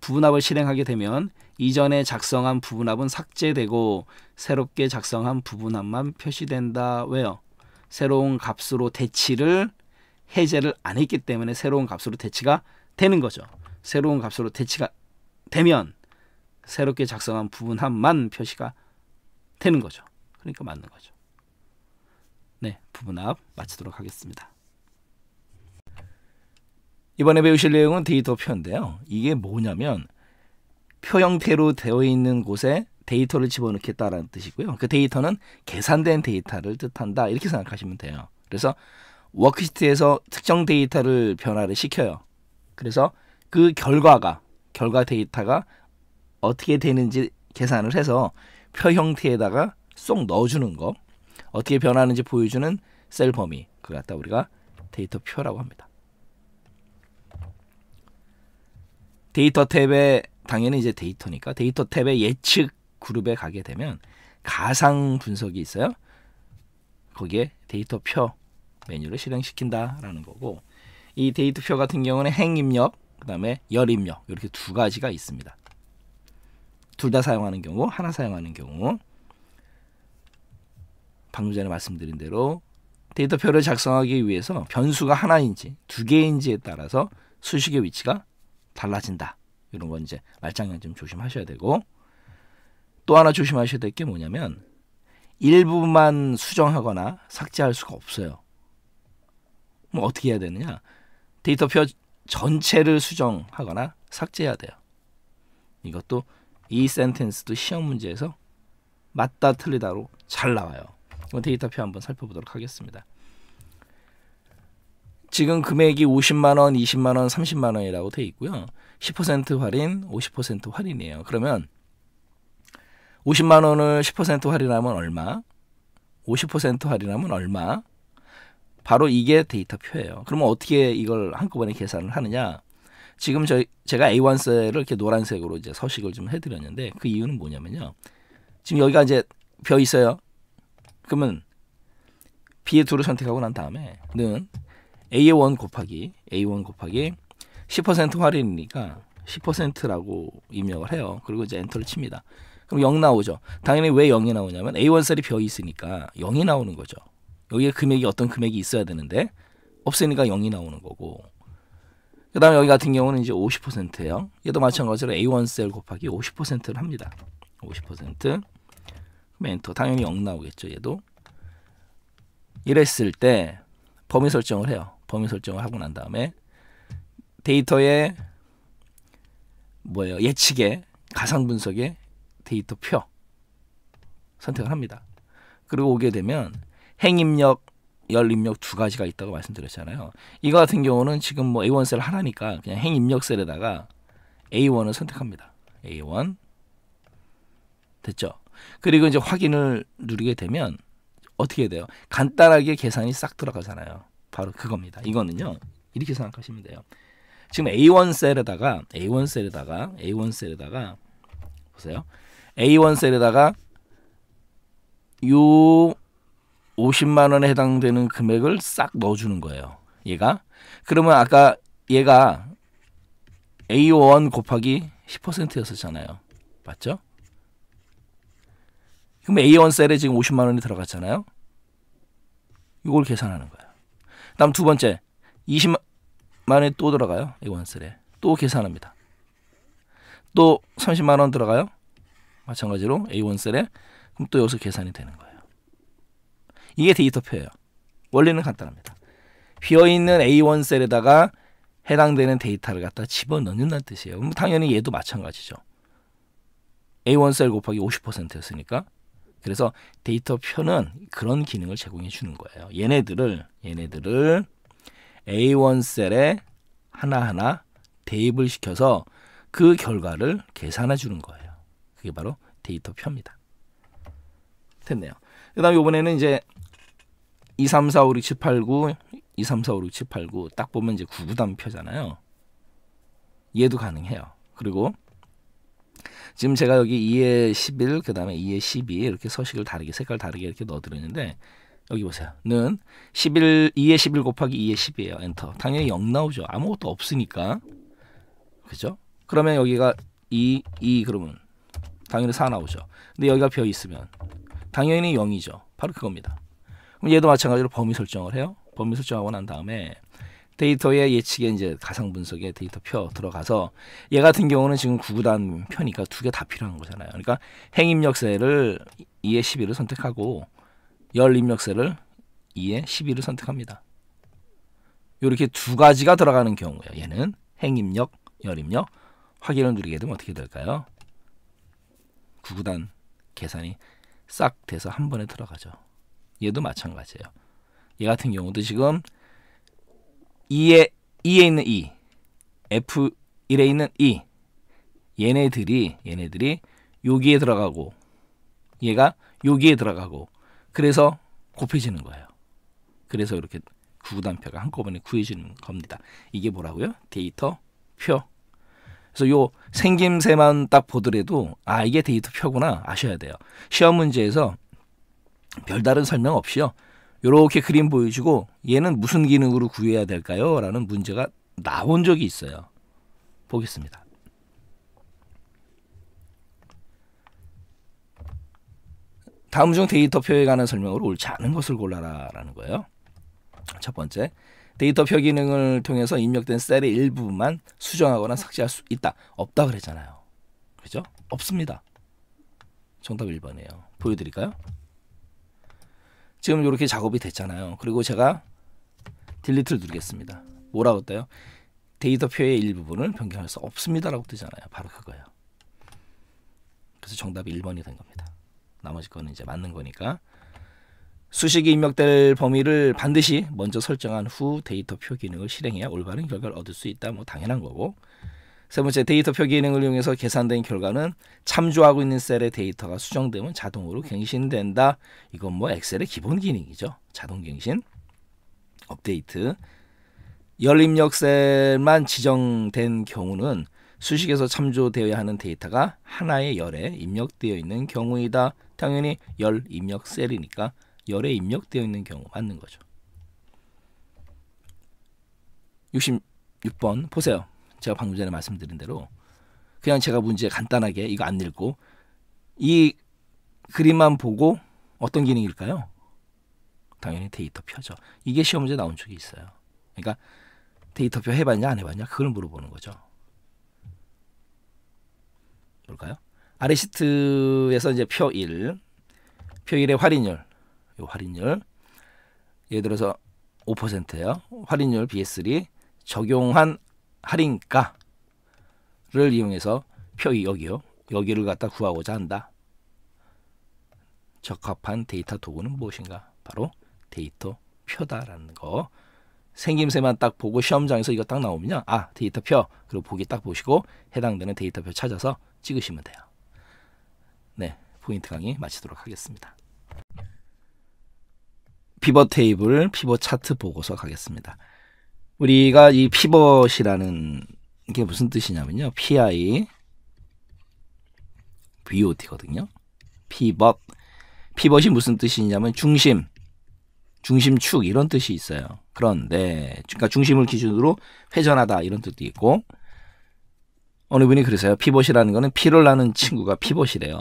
부분합을 실행하게 되면 이전에 작성한 부분합은 삭제되고 새롭게 작성한 부분합만 표시된다. 왜요? 새로운 값으로 대치를 해제를 안 했기 때문에 새로운 값으로 대치가 되는 거죠. 새로운 값으로 대치가 되면 새롭게 작성한 부분합만 표시가 되는 거죠. 그러니까 맞는 거죠. 네, 부분합 마치도록 하겠습니다. 이번에 배우실 내용은 데이터 표인데요. 이게 뭐냐면 표 형태로 되어 있는 곳에 데이터를 집어넣겠다라는 뜻이고요. 그 데이터는 계산된 데이터를 뜻한다 이렇게 생각하시면 돼요. 그래서 워크시트에서 특정 데이터를 변화를 시켜요. 그래서 그 결과가 결과 데이터가 어떻게 되는지 계산을 해서 표 형태에다가 쏙 넣어주는 거 어떻게 변하는지 보여주는 셀 범위 그걸 갖다 우리가 데이터 표라고 합니다. 데이터 탭에 당연히 이제 데이터니까 데이터 탭에 예측 그룹에 가게 되면 가상 분석이 있어요. 거기에 데이터 표 메뉴를 실행시킨다라는 거고 이 데이터 표 같은 경우는 행 입력 그다음에 열 입력 이렇게 두 가지가 있습니다. 둘 다 사용하는 경우 하나 사용하는 경우 방금 전에 말씀드린 대로 데이터표를 작성하기 위해서 변수가 하나인지 두 개인지에 따라서 수식의 위치가 달라진다. 이런 건 이제 말장난 좀 조심하셔야 되고 또 하나 조심하셔야 될 게 뭐냐면 일부만 수정하거나 삭제할 수가 없어요. 뭐 어떻게 해야 되느냐? 데이터표 전체를 수정하거나 삭제해야 돼요. 이것도 이 센텐스도 시험 문제에서 맞다 틀리다로 잘 나와요. 데이터표 한번 살펴보도록 하겠습니다. 지금 금액이 50만 원, 20만 원, 30만 원이라고 돼 있고요. 10% 할인, 50% 할인이에요. 그러면 50만 원을 10% 할인하면 얼마? 50% 할인하면 얼마? 바로 이게 데이터표예요. 그러면 어떻게 이걸 한꺼번에 계산을 하느냐? 지금 저 제가 A1 셀을 이렇게 노란색으로 이제 서식을 좀 해드렸는데 그 이유는 뭐냐면요. 지금 여기가 이제 벼 있어요. 그러면 b 2를 선택하고 난 다음에 는 A1 곱하기 A1 곱하기 10% 할인이니까 10%라고 입력을 해요. 그리고 이제 엔터를 칩니다. 그럼 0 나오죠. 당연히 왜 0이 나오냐면 A1 셀이 비어 있으니까 0이 나오는 거죠. 여기에 금액이 어떤 금액이 있어야 되는데 없으니까 0이 나오는 거고. 그다음 여기 같은 경우는 이제 50%예요. 얘도 마찬가지로 A1 셀 곱하기 50%를 합니다. 50% 그럼 엔터 당연히 0 나오겠죠. 얘도 이랬을 때 범위 설정을 해요. 범위 설정을 하고 난 다음에 데이터의 뭐예요 예측에 가상 분석에 데이터 표 선택을 합니다. 그리고 오게 되면 행입력, 열입력 두 가지가 있다고 말씀드렸잖아요. 이거 같은 경우는 지금 뭐 A1 셀 하나니까 그냥 행입력 셀에다가 A1을 선택합니다. A1 됐죠? 그리고 이제 확인을 누르게 되면 어떻게 돼요? 간단하게 계산이 싹 들어가잖아요. 바로 그겁니다. 이거는요. 이렇게 생각하시면 돼요. 지금 A1 셀에다가 A1 셀에다가 A1 셀에다가 보세요. A1 셀에다가 요 50만 원에 해당되는 금액을 싹 넣어 주는 거예요. 얘가 그러면 아까 얘가 A1 곱하기 10%였었잖아요. 맞죠? 그럼 A1 셀에 지금 50만 원이 들어갔잖아요. 이걸 계산하는 거예요 다음 두 번째 20만 원에 또 들어가요. 이 원셀에 또 계산합니다. 또 30만 원 들어가요. 마찬가지로 A1 셀에 그럼 또 여기서 계산이 되는 거예요. 이게 데이터표예요. 원리는 간단합니다. 비어있는 A1 셀에다가 해당되는 데이터를 갖다 집어넣는다는 뜻이에요. 그럼 당연히 얘도 마찬가지죠. A1 셀 곱하기 50%였으니까 그래서 데이터 표는 그런 기능을 제공해 주는 거예요. 얘네들을 얘네들을 A1 셀에 하나하나 대입을 시켜서 그 결과를 계산해 주는 거예요. 그게 바로 데이터 표입니다. 됐네요. 그다음 이번에는 이제 2, 3, 4, 5, 6, 7, 8, 9, 2, 3, 4, 5, 6, 7, 8, 9 딱 보면 이제 구구단 표잖아요. 얘도 가능해요. 그리고 지금 제가 여기 2에 11, 그 다음에 2에 12 이렇게 서식을 다르게, 색깔 다르게 이렇게 넣어드렸는데 여기 보세요. 는 11, 2에 11 곱하기 2에 10이에요. 엔터. 당연히 0 나오죠. 아무것도 없으니까. 그죠? 그러면 여기가 2, 2 그러면 당연히 4 나오죠. 근데 여기가 비어 있으면 당연히 0이죠. 바로 그겁니다. 그럼 얘도 마찬가지로 범위 설정을 해요. 범위 설정하고 난 다음에 데이터의 예측에 이제 가상 분석에 데이터 표 들어가서 얘 같은 경우는 지금 구구단 표니까 두 개 다 필요한 거잖아요. 그러니까 행입력세를 2에1 2를 선택하고 열 입력세를 2에1 2를 선택합니다. 이렇게 두 가지가 들어가는 경우예요. 얘는 행입력, 열입력 확인을 누르게 되면 어떻게 될까요? 구구단 계산이 싹 돼서 한 번에 들어가죠. 얘도 마찬가지예요. 얘 같은 경우도 지금 E에, E에 있는 E, F1에 있는 E. 얘네들이, 얘네들이 여기에 들어가고, 얘가 여기에 들어가고, 그래서 곱해지는 거예요. 그래서 이렇게 구구단표가 한꺼번에 구해지는 겁니다. 이게 뭐라고요? 데이터 표. 그래서 요 생김새만 딱 보더라도 아 이게 데이터 표구나 아셔야 돼요. 시험 문제에서 별다른 설명 없이요. 요렇게 그림 보여주고 얘는 무슨 기능으로 구해야 될까요? 라는 문제가 나온 적이 있어요. 보겠습니다. 다음 중 데이터표에 관한 설명으로 옳지 않은 것을 골라라 라는 거예요. 첫 번째, 데이터표 기능을 통해서 입력된 셀의 일부분만 수정하거나 삭제할 수 있다. 없다 그랬잖아요. 그죠? 없습니다. 정답 1번이에요. 보여드릴까요? 지금 이렇게 작업이 됐잖아요. 그리고 제가 딜리트를 누르겠습니다. 뭐라고 떠요? 데이터표의 일부분을 변경할 수 없습니다라고 뜨잖아요. 바로 그거예요. 그래서 정답이 1번이 된 겁니다. 나머지 거는 이제 맞는 거니까 수식이 입력될 범위를 반드시 먼저 설정한 후 데이터 표 기능을 실행해야 올바른 결과를 얻을 수 있다. 뭐 당연한 거고 세 번째 데이터 표 기능을 이용해서 계산된 결과는 참조하고 있는 셀의 데이터가 수정되면 자동으로 갱신된다. 이건 뭐 엑셀의 기본 기능이죠. 자동 갱신, 업데이트. 열 입력 셀만 지정된 경우는 수식에서 참조되어야 하는 데이터가 하나의 열에 입력되어 있는 경우이다. 당연히 열 입력 셀이니까 열에 입력되어 있는 경우 맞는 거죠. 66번 보세요. 제가 방금 전에 말씀드린 대로 그냥 제가 문제 간단하게 이거 안 읽고 이 그림만 보고 어떤 기능일까요? 당연히 데이터 표죠. 이게 시험 문제 나온 적이 있어요. 그러니까 데이터표 해봤냐 안 해봤냐 그걸 물어보는 거죠. 뭘까요? 아래시트에서 이제 표 1, 표 1의 할인율, 이 할인율 예를 들어서 5%예요. 할인율 BS3 적용한 할인가를 이용해서 표의 여기요. 여기를 갖다 구하고자 한다. 적합한 데이터 도구는 무엇인가? 바로 데이터 표다라는 거. 생김새만 딱 보고 시험장에서 이거 딱 나오면요. 아, 데이터 표. 그리고 보기 딱 보시고 해당되는 데이터 표 찾아서 찍으시면 돼요. 네, 포인트 강의 마치도록 하겠습니다. 피벗 테이블, 피벗 차트 보고서 가겠습니다. 우리가 이 피벗이라는 게 무슨 뜻이냐면요. PI VOT거든요. 피벗. 피벗이 무슨 뜻이냐면 중심, 중심축 이런 뜻이 있어요. 그런데 그러니까 중심을 기준으로 회전하다 이런 뜻도 있고 어느 분이 그러세요. 피벗이라는 거는 피를 나는 친구가 피벗이래요.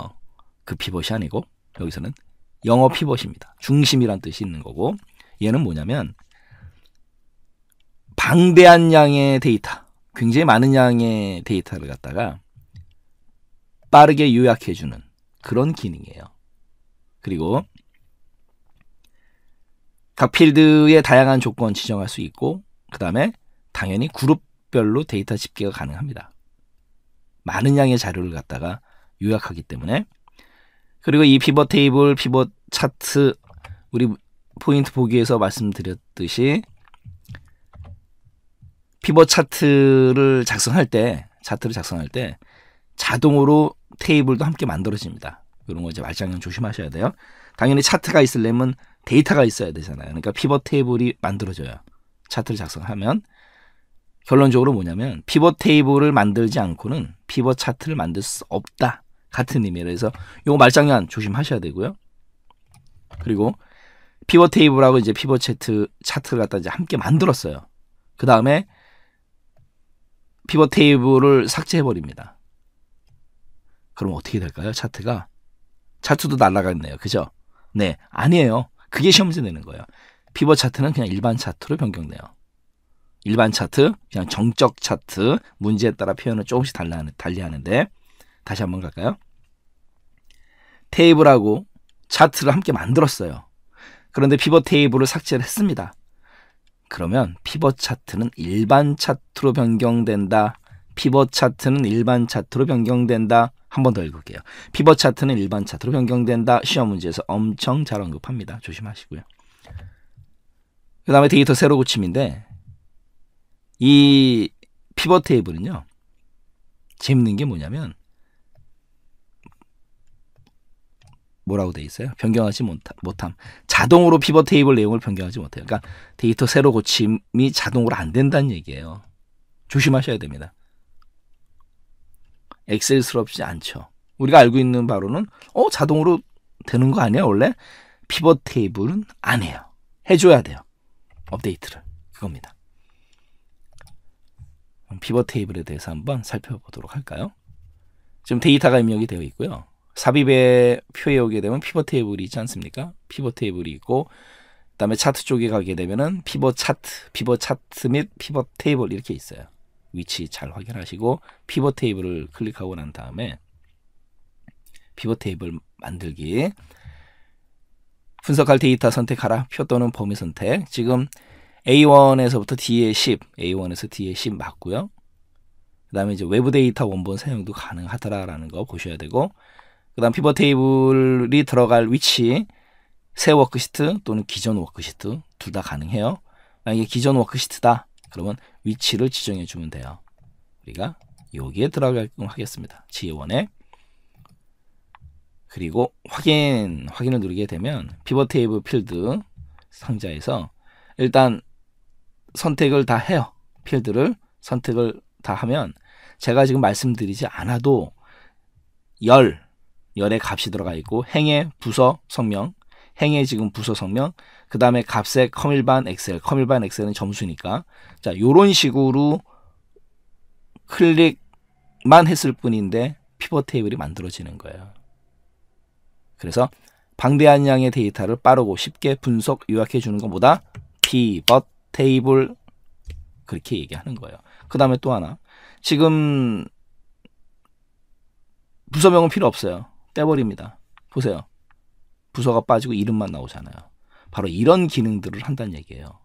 그 피벗이 아니고 여기서는 영어 피벗입니다. 중심이란 뜻이 있는 거고 얘는 뭐냐면 방대한 양의 데이터, 굉장히 많은 양의 데이터를 갖다가 빠르게 요약해주는 그런 기능이에요. 그리고 각 필드의 다양한 조건 지정할 수 있고 그 다음에 당연히 그룹별로 데이터 집계가 가능합니다. 많은 양의 자료를 갖다가 요약하기 때문에 그리고 이 피벗 테이블, 피벗 차트 우리 포인트 보기에서 말씀드렸듯이 피벗 차트를 작성할 때 차트를 작성할 때 자동으로 테이블도 함께 만들어집니다. 이런 거 이제 말장난 조심하셔야 돼요. 당연히 차트가 있으려면 데이터가 있어야 되잖아요. 그러니까 피벗 테이블이 만들어져요. 차트를 작성하면 결론적으로 뭐냐면 피벗 테이블을 만들지 않고는 피벗 차트를 만들 수 없다. 같은 의미로 해서 이거 말장난 조심하셔야 되고요. 그리고 피벗 테이블하고 이제 피벗 차트 차트를 갖다 이제 함께 만들었어요. 그 다음에 피벗 테이블을 삭제해 버립니다. 그럼 어떻게 될까요? 차트가 차트도 날라가 있네요. 그죠? 네, 아니에요. 그게 시험 지제 내는 거예요. 피벗 차트는 그냥 일반 차트로 변경돼요. 일반 차트, 그냥 정적 차트, 문제에 따라 표현을 조금씩 달리하는데 다시 한번 갈까요? 테이블하고 차트를 함께 만들었어요. 그런데 피벗 테이블을 삭제를 했습니다. 그러면 피벗 차트는 일반 차트로 변경된다. 피벗 차트는 일반 차트로 변경된다. 한 번 더 읽을게요. 피벗 차트는 일반 차트로 변경된다. 시험 문제에서 엄청 잘 언급합니다. 조심하시고요. 그 다음에 데이터 새로 고침인데 이 피벗 테이블은요. 재밌는 게 뭐냐면 뭐라고 돼 있어요? 변경하지 못함. 자동으로 피벗 테이블 내용을 변경하지 못해요. 그러니까 데이터 새로 고침이 자동으로 안 된다는 얘기예요. 조심하셔야 됩니다. 엑셀스럽지 않죠. 우리가 알고 있는 바로는 어 자동으로 되는 거 아니야 원래? 피벗 테이블은 안 해요. 해줘야 돼요. 업데이트를. 그겁니다. 피벗 테이블에 대해서 한번 살펴보도록 할까요? 지금 데이터가 입력이 되어 있고요. 삽입의 표에 오게 되면 피벗 테이블이 있지 않습니까? 피벗 테이블이 있고 그다음에 차트 쪽에 가게 되면은 피벗 차트, 피벗 차트 및 피벗 테이블 이렇게 있어요. 위치 잘 확인하시고 피벗 테이블을 클릭하고 난 다음에 피벗 테이블 만들기 분석할 데이터 선택하라 표 또는 범위 선택 지금 A1에서부터 D에 10 A1에서 D에 10 맞고요 그 다음에 이제 외부 데이터 원본 사용도 가능하더라라는 거 보셔야 되고 그다음 피벗 테이블이 들어갈 위치 새 워크시트 또는 기존 워크시트 둘 다 가능해요. 만약에 기존 워크시트다 그러면 위치를 지정해 주면 돼요. 우리가 여기에 들어가게끔 하겠습니다. 지원에 그리고 확인 확인을 누르게 되면 피벗 테이블 필드 상자에서 일단 선택을 다 해요. 필드를 선택을 다 하면 제가 지금 말씀드리지 않아도 열 열의 값이 들어가 있고 행의 부서 성명, 행의 지금 부서 성명, 그 다음에 값의 컴일반 엑셀, 컴일반 엑셀은 점수니까 자 요런 식으로 클릭만 했을 뿐인데 피벗 테이블이 만들어지는 거예요. 그래서 방대한 양의 데이터를 빠르고 쉽게 분석 요약해 주는 것보다 피벗 테이블 그렇게 얘기하는 거예요. 그 다음에 또 하나 지금 부서명은 필요 없어요. 떼버립니다. 보세요. 부서가 빠지고 이름만 나오잖아요. 바로 이런 기능들을 한다는 얘기예요.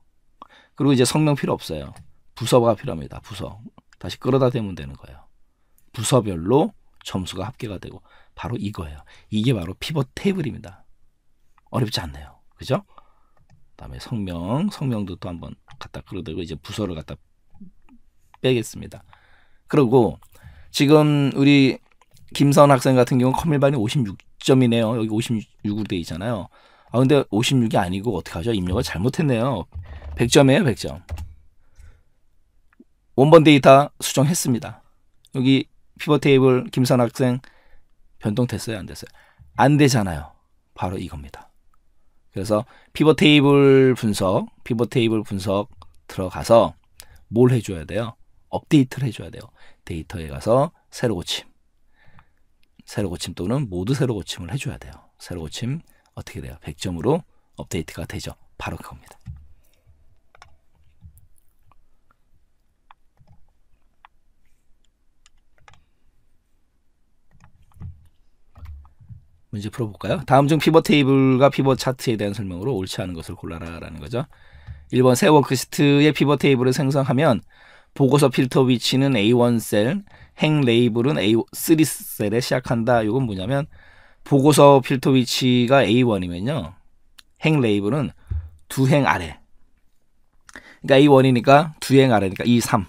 그리고 이제 성명 필요 없어요. 부서가 필요합니다. 부서. 다시 끌어다 대면 되는 거예요. 부서별로 점수가 합계가 되고 바로 이거예요. 이게 바로 피벗 테이블입니다. 어렵지 않네요. 그죠? 다음에 성명, 성명도 또 한번 갖다 끌어들고 이제 부서를 갖다 빼겠습니다. 그리고 지금 우리 김선 학생 같은 경우 컴일반이 56점이네요. 여기 56으로 돼 있잖아요. 아 근데 56이 아니고 어떻게 하죠? 입력을 잘못했네요. 100점이에요, 100점. 원본 데이터 수정했습니다. 여기 피벗 테이블 김선 학생 변동 됐어요, 안 됐어요? 안 되잖아요. 바로 이겁니다. 그래서 피벗 테이블 분석, 피벗 테이블 분석 들어가서 뭘 해줘야 돼요? 업데이트를 해줘야 돼요. 데이터에 가서 새로 고침. 새로 고침 또는 모두 새로 고침을 해줘야 돼요. 새로 고침 어떻게 돼요? 100점으로 업데이트가 되죠. 바로 그겁니다. 문제 풀어볼까요? 다음 중 피벗 테이블과 피벗 차트에 대한 설명으로 옳지 않은 것을 골라라라는 거죠. 1번 새 워크시트의 피벗 테이블을 생성하면 보고서 필터 위치는 A1 셀, 행 레이블은 A3 셀에 시작한다. 이건 뭐냐면 보고서 필터 위치가 A1이면요. 행 레이블은 두 행 아래. 그러니까 A1이니까 두 행 아래니까 E3.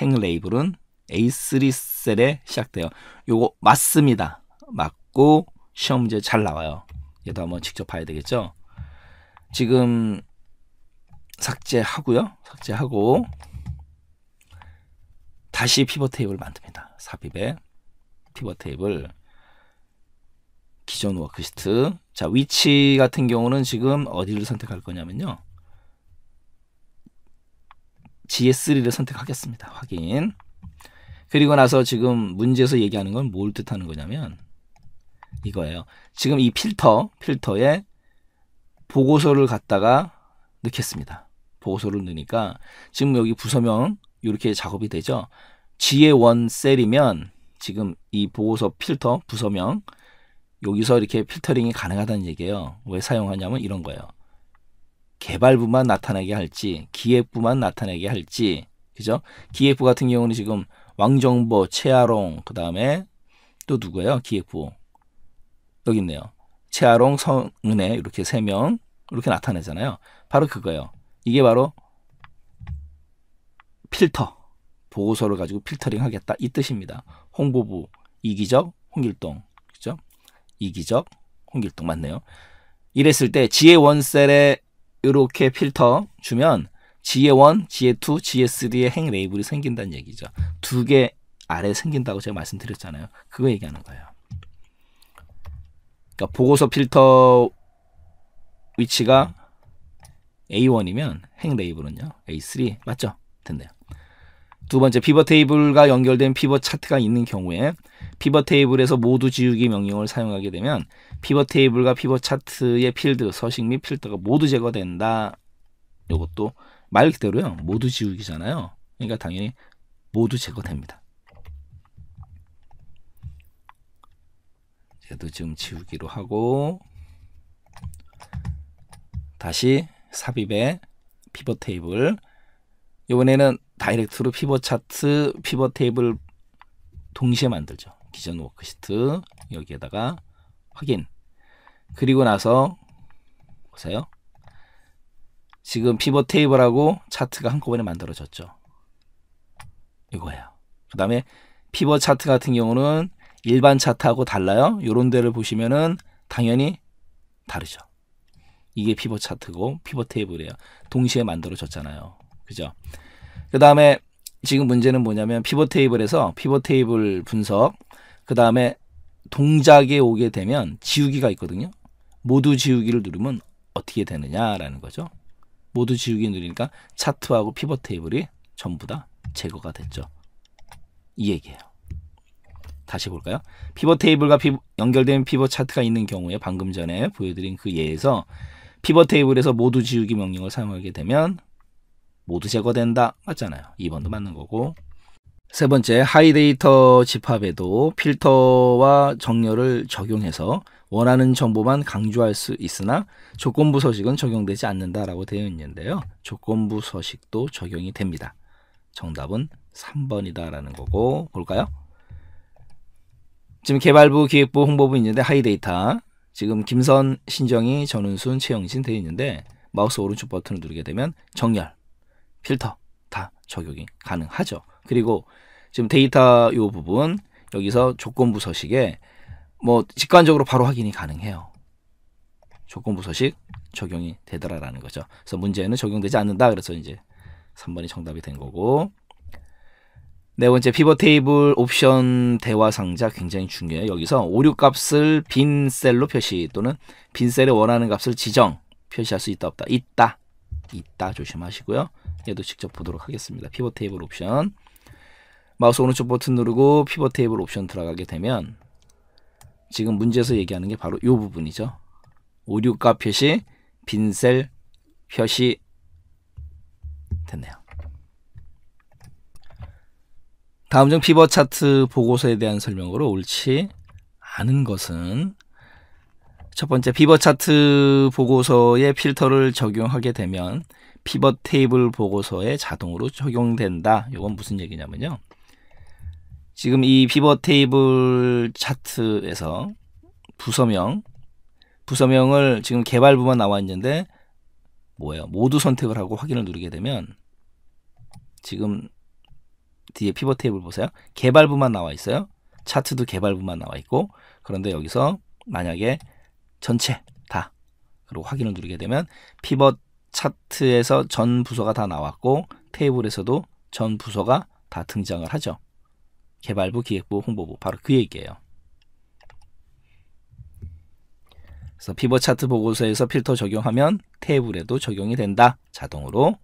행 레이블은 A3 셀에 시작돼요. 요거 맞습니다. 맞고 시험 문제 잘 나와요. 얘도 한번 직접 봐야 되겠죠. 지금 삭제하고요. 삭제하고 다시 피벗 테이블 만듭니다. 삽입에 피벗 테이블 기존 워크시트 자 위치 같은 경우는 지금 어디를 선택할 거냐면요. GS3를 선택하겠습니다. 확인. 그리고 나서 지금 문제에서 얘기하는 건 뭘 뜻하는 거냐면 이거예요. 지금 이 필터, 필터에 보고서를 갖다가 넣겠습니다. 보고서를 넣으니까 지금 여기 부서명 이렇게 작업이 되죠. G의 원 셀이면 지금 이 보고서 필터 부서명 여기서 이렇게 필터링이 가능하다는 얘기예요. 왜 사용하냐면 이런 거예요. 개발부만 나타나게 할지 기획부만 나타나게 할지 그죠? 기획부 같은 경우는 지금 왕정보, 최아롱 그 다음에 또 누구예요? 기획부 여기 있네요. 최아롱, 성은혜 이렇게 세 명 이렇게 나타내잖아요. 바로 그거예요. 이게 바로 필터 보고서를 가지고 필터링하겠다 이 뜻입니다. 홍보부 이기적 홍길동 그죠? 이기적 홍길동 맞네요. 이랬을 때 지혜원 셀에 이렇게 필터 주면 지혜원, 지혜2, 지혜3의 행 레이블이 생긴다는 얘기죠. 두 개 아래 생긴다고 제가 말씀드렸잖아요. 그거 얘기하는 거예요. 그러니까 보고서 필터 위치가 A1이면 행 레이블은요. A3 맞죠? 됐네요. 두 번째 피벗 테이블과 연결된 피벗 차트가 있는 경우에 피벗 테이블에서 모두 지우기 명령을 사용하게 되면 피벗 테이블과 피벗 차트의 필드, 서식 및필터가 모두 제거된다. 이것도 말 그대로요. 모두 지우기잖아요. 그러니까 당연히 모두 제거됩니다. 얘도 지금 지우기로 하고 다시 삽입에 피벗 테이블 이번에는 다이렉트로 피벗 차트, 피벗 테이블 동시에 만들죠. 기존 워크시트 여기에다가 확인. 그리고 나서 보세요. 지금 피벗 테이블하고 차트가 한꺼번에 만들어졌죠. 이거예요. 그 다음에 피벗 차트 같은 경우는 일반 차트하고 달라요. 요런 데를 보시면은 당연히 다르죠. 이게 피벗 차트고 피벗 테이블이에요. 동시에 만들어졌잖아요. 그죠? 그 다음에 지금 문제는 뭐냐면 피벗 테이블에서 피벗 테이블 분석 그 다음에 동작에 오게 되면 지우기가 있거든요. 모두 지우기를 누르면 어떻게 되느냐라는 거죠. 모두 지우기 누르니까 차트하고 피벗 테이블이 전부 다 제거가 됐죠. 이 얘기예요. 다시 볼까요? 피벗 테이블과 피버, 연결된 피벗 차트가 있는 경우에 방금 전에 보여드린 그 예에서 피벗 테이블에서 모두 지우기 명령을 사용하게 되면 모두 제거된다. 맞잖아요. 2번도 맞는 거고. 세 번째, 하이데이터 집합에도 필터와 정렬을 적용해서 원하는 정보만 강조할 수 있으나 조건부 서식은 적용되지 않는다라고 되어 있는데요. 조건부 서식도 적용이 됩니다. 정답은 3번이다라는 거고 볼까요? 지금 개발부, 기획부, 홍보부 있는데 하이데이터 지금 김선, 신정이, 전은순, 최영진 되어 있는데 마우스 오른쪽 버튼을 누르게 되면 정렬 필터 다 적용이 가능하죠. 그리고 지금 데이터 요 부분 여기서 조건부 서식에 뭐 직관적으로 바로 확인이 가능해요. 조건부 서식 적용이 되더라라는 거죠. 그래서 문제는 에 적용되지 않는다. 그래서 이제 3번이 정답이 된 거고 네 번째 피벗 테이블 옵션 대화 상자 굉장히 중요해요. 여기서 오류 값을 빈 셀로 표시 또는 빈 셀에 원하는 값을 지정 표시할 수 있다 없다 있다 있다 조심하시고요. 얘도 직접 보도록 하겠습니다. 피벗 테이블 옵션 마우스 오른쪽 버튼 누르고 피벗 테이블 옵션 들어가게 되면 지금 문제에서 얘기하는 게 바로 이 부분이죠. 오류값 표시, 빈셀 표시 됐네요. 다음 중 피벗 차트 보고서에 대한 설명으로 옳지 않은 것은 첫 번째 피벗 차트 보고서에 필터를 적용하게 되면 피벗 테이블 보고서에 자동으로 적용된다. 이건 무슨 얘기냐면요. 지금 이 피벗 테이블 차트에서 부서명, 부서명을 지금 개발부만 나와 있는데 뭐예요? 모두 선택을 하고 확인을 누르게 되면 지금 뒤에 피벗 테이블 보세요. 개발부만 나와 있어요. 차트도 개발부만 나와 있고 그런데 여기서 만약에 전체 다 그리고 확인을 누르게 되면 피벗 차트에서 전 부서가 다 나왔고 테이블에서도 전 부서가 다 등장을 하죠. 개발부, 기획부, 홍보부 바로 그 얘기예요. 그래서 피버 차트 보고서에서 필터 적용하면 테이블에도 적용이 된다. 자동으로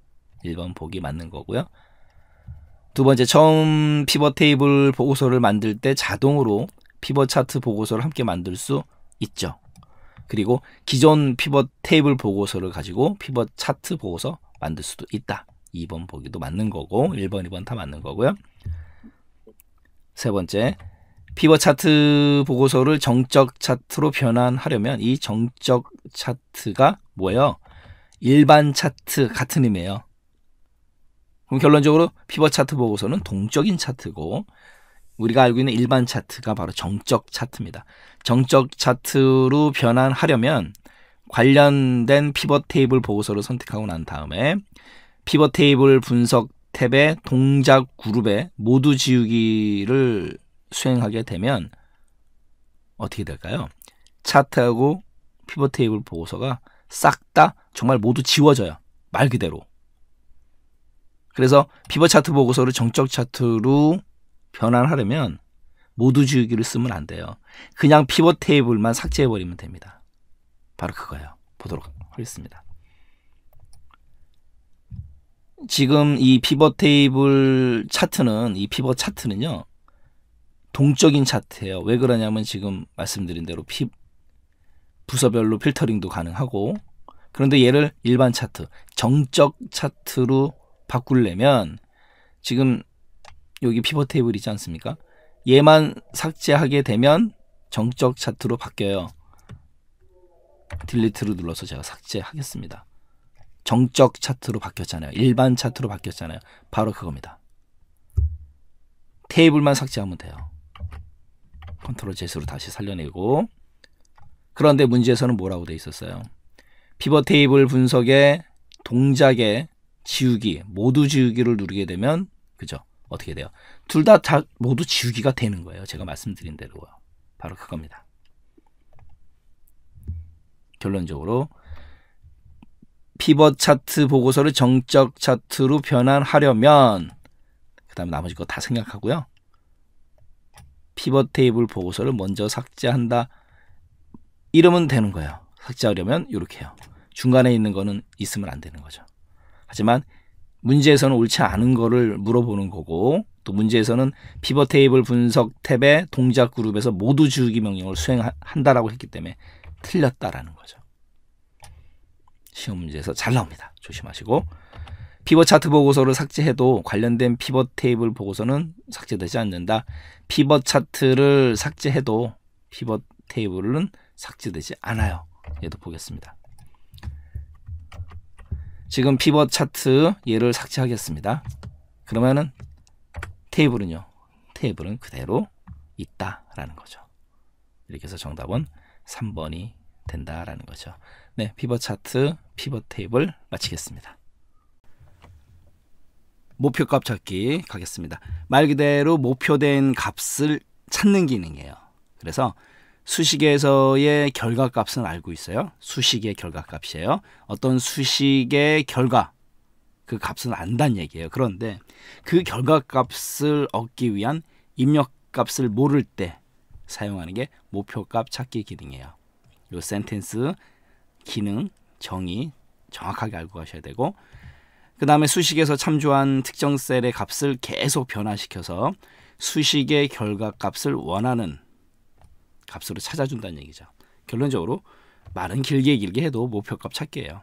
1번 보기 맞는 거고요. 두 번째 처음 피버 테이블 보고서를 만들 때 자동으로 피버 차트 보고서를 함께 만들 수 있죠. 그리고 기존 피벗 테이블 보고서를 가지고 피벗 차트 보고서 만들 수도 있다. 2번 보기도 맞는 거고 1번, 2번 다 맞는 거고요. 세 번째, 피벗 차트 보고서를 정적 차트로 변환하려면 이 정적 차트가 뭐예요? 일반 차트 같은 의미예요. 그럼 결론적으로 피벗 차트 보고서는 동적인 차트고 우리가 알고 있는 일반 차트가 바로 정적 차트입니다. 정적 차트로 변환하려면 관련된 피벗 테이블 보고서를 선택하고 난 다음에 피벗 테이블 분석 탭의 동작 그룹에 모두 지우기를 수행하게 되면 어떻게 될까요? 차트하고 피벗 테이블 보고서가 싹 다 정말 모두 지워져요. 말 그대로. 그래서 피벗 차트 보고서를 정적 차트로 변환하려면 모두 지우기를 쓰면 안 돼요. 그냥 피벗 테이블만 삭제해버리면 됩니다. 바로 그거예요. 보도록 하겠습니다. 지금 이 피벗 테이블 차트는 이 피벗 차트는요. 동적인 차트예요. 왜 그러냐면 지금 말씀드린 대로 피, 부서별로 필터링도 가능하고 그런데 얘를 일반 차트, 정적 차트로 바꾸려면 지금 여기 피벗 테이블 있지 않습니까? 얘만 삭제하게 되면 정적 차트로 바뀌어요. 딜리트를 눌러서 제가 삭제하겠습니다. 정적 차트로 바뀌었잖아요. 일반 차트로 바뀌었잖아요. 바로 그겁니다. 테이블만 삭제하면 돼요. 컨트롤 제스로 다시 살려내고 그런데 문제에서는 뭐라고 돼 있었어요? 피벗 테이블 분석에 동작의 지우기, 모두 지우기를 누르게 되면 그죠? 어떻게 돼요? 둘 다 다 모두 지우기가 되는 거예요. 제가 말씀드린 대로 바로 그겁니다. 결론적으로 피벗 차트 보고서를 정적 차트로 변환하려면 그다음 에 나머지 거 다 생각하고요. 피벗 테이블 보고서를 먼저 삭제한다. 이러면 되는 거예요. 삭제하려면 이렇게 해요. 중간에 있는 거는 있으면 안 되는 거죠. 하지만 문제에서는 옳지 않은 거를 물어보는 거고 또 문제에서는 피벗 테이블 분석 탭의 동작 그룹에서 모두 지우기 명령을 수행한다라고 했기 때문에 틀렸다라는 거죠. 시험 문제에서 잘 나옵니다. 조심하시고 피벗 차트 보고서를 삭제해도 관련된 피벗 테이블 보고서는 삭제되지 않는다. 피벗 차트를 삭제해도 피벗 테이블은 삭제되지 않아요. 얘도 보겠습니다. 지금 피벗 차트 얘를 삭제하겠습니다. 그러면은 테이블은요. 테이블은 그대로 있다라는 거죠. 이렇게 해서 정답은 3번이 된다라는 거죠. 네, 피벗 차트, 피벗 테이블 마치겠습니다. 목표값 찾기 가겠습니다. 말 그대로 목표된 값을 찾는 기능이에요. 그래서 수식에서의 결과값은 알고 있어요. 수식의 결과값이에요. 어떤 수식의 결과 그 값은 안다는 얘기예요. 그런데 그 결과값을 얻기 위한 입력값을 모를 때 사용하는 게 목표값 찾기 기능이에요. 요 센텐스 기능 정의 정확하게 알고 가셔야 되고 그 다음에 수식에서 참조한 특정 셀의 값을 계속 변화시켜서 수식의 결과값을 원하는 값으로 찾아준다는 얘기죠. 결론적으로 말은 길게 길게 해도 목표값 찾기예요.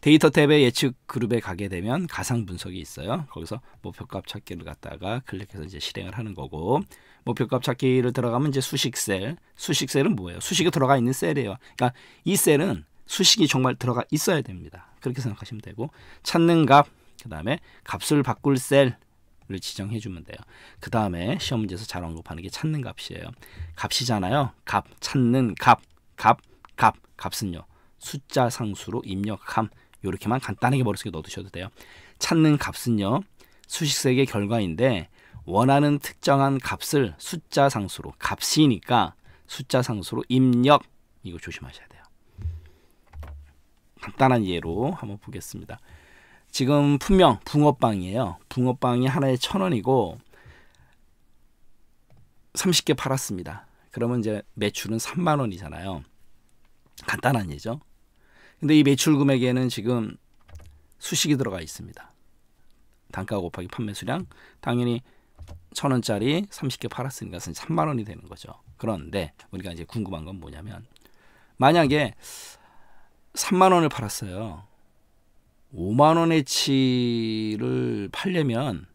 데이터 탭의 예측 그룹에 가게 되면 가상 분석이 있어요. 거기서 목표값 찾기를 갖다가 클릭해서 이제 실행을 하는 거고 목표값 찾기를 들어가면 이제 수식 셀, 수식 셀은 뭐예요? 수식이 들어가 있는 셀이에요. 그러니까 이 셀은 수식이 정말 들어가 있어야 됩니다. 그렇게 생각하시면 되고 찾는 값, 그 다음에 값을 바꿀 셀, 값을 지정해 주면 돼요. 그 다음에 시험 문제에서 잘 언급하는 게 찾는 값이에요. 값이잖아요. 값, 찾는 값, 값, 값, 값은요. 숫자 상수로 입력함 이렇게만 간단하게 머릿속에 넣어두셔도 돼요. 찾는 값은요. 수식색의 결과인데 원하는 특정한 값을 숫자 상수로 값이니까 숫자 상수로 입력 이거 조심하셔야 돼요. 간단한 예로 한번 보겠습니다. 지금 분명 붕어빵이에요. 붕어빵이 하나에 천 원이고 30개 팔았습니다. 그러면 이제 매출은 3만 원이잖아요. 간단한 예죠. 근데 이 매출 금액에는 지금 수식이 들어가 있습니다. 단가 곱하기 판매 수량 당연히 천 원짜리 30개 팔았으니까 3만 원이 되는 거죠. 그런데 우리가 이제 궁금한 건 뭐냐면 만약에 3만 원을 팔았어요. 5만 원의 치를 팔려면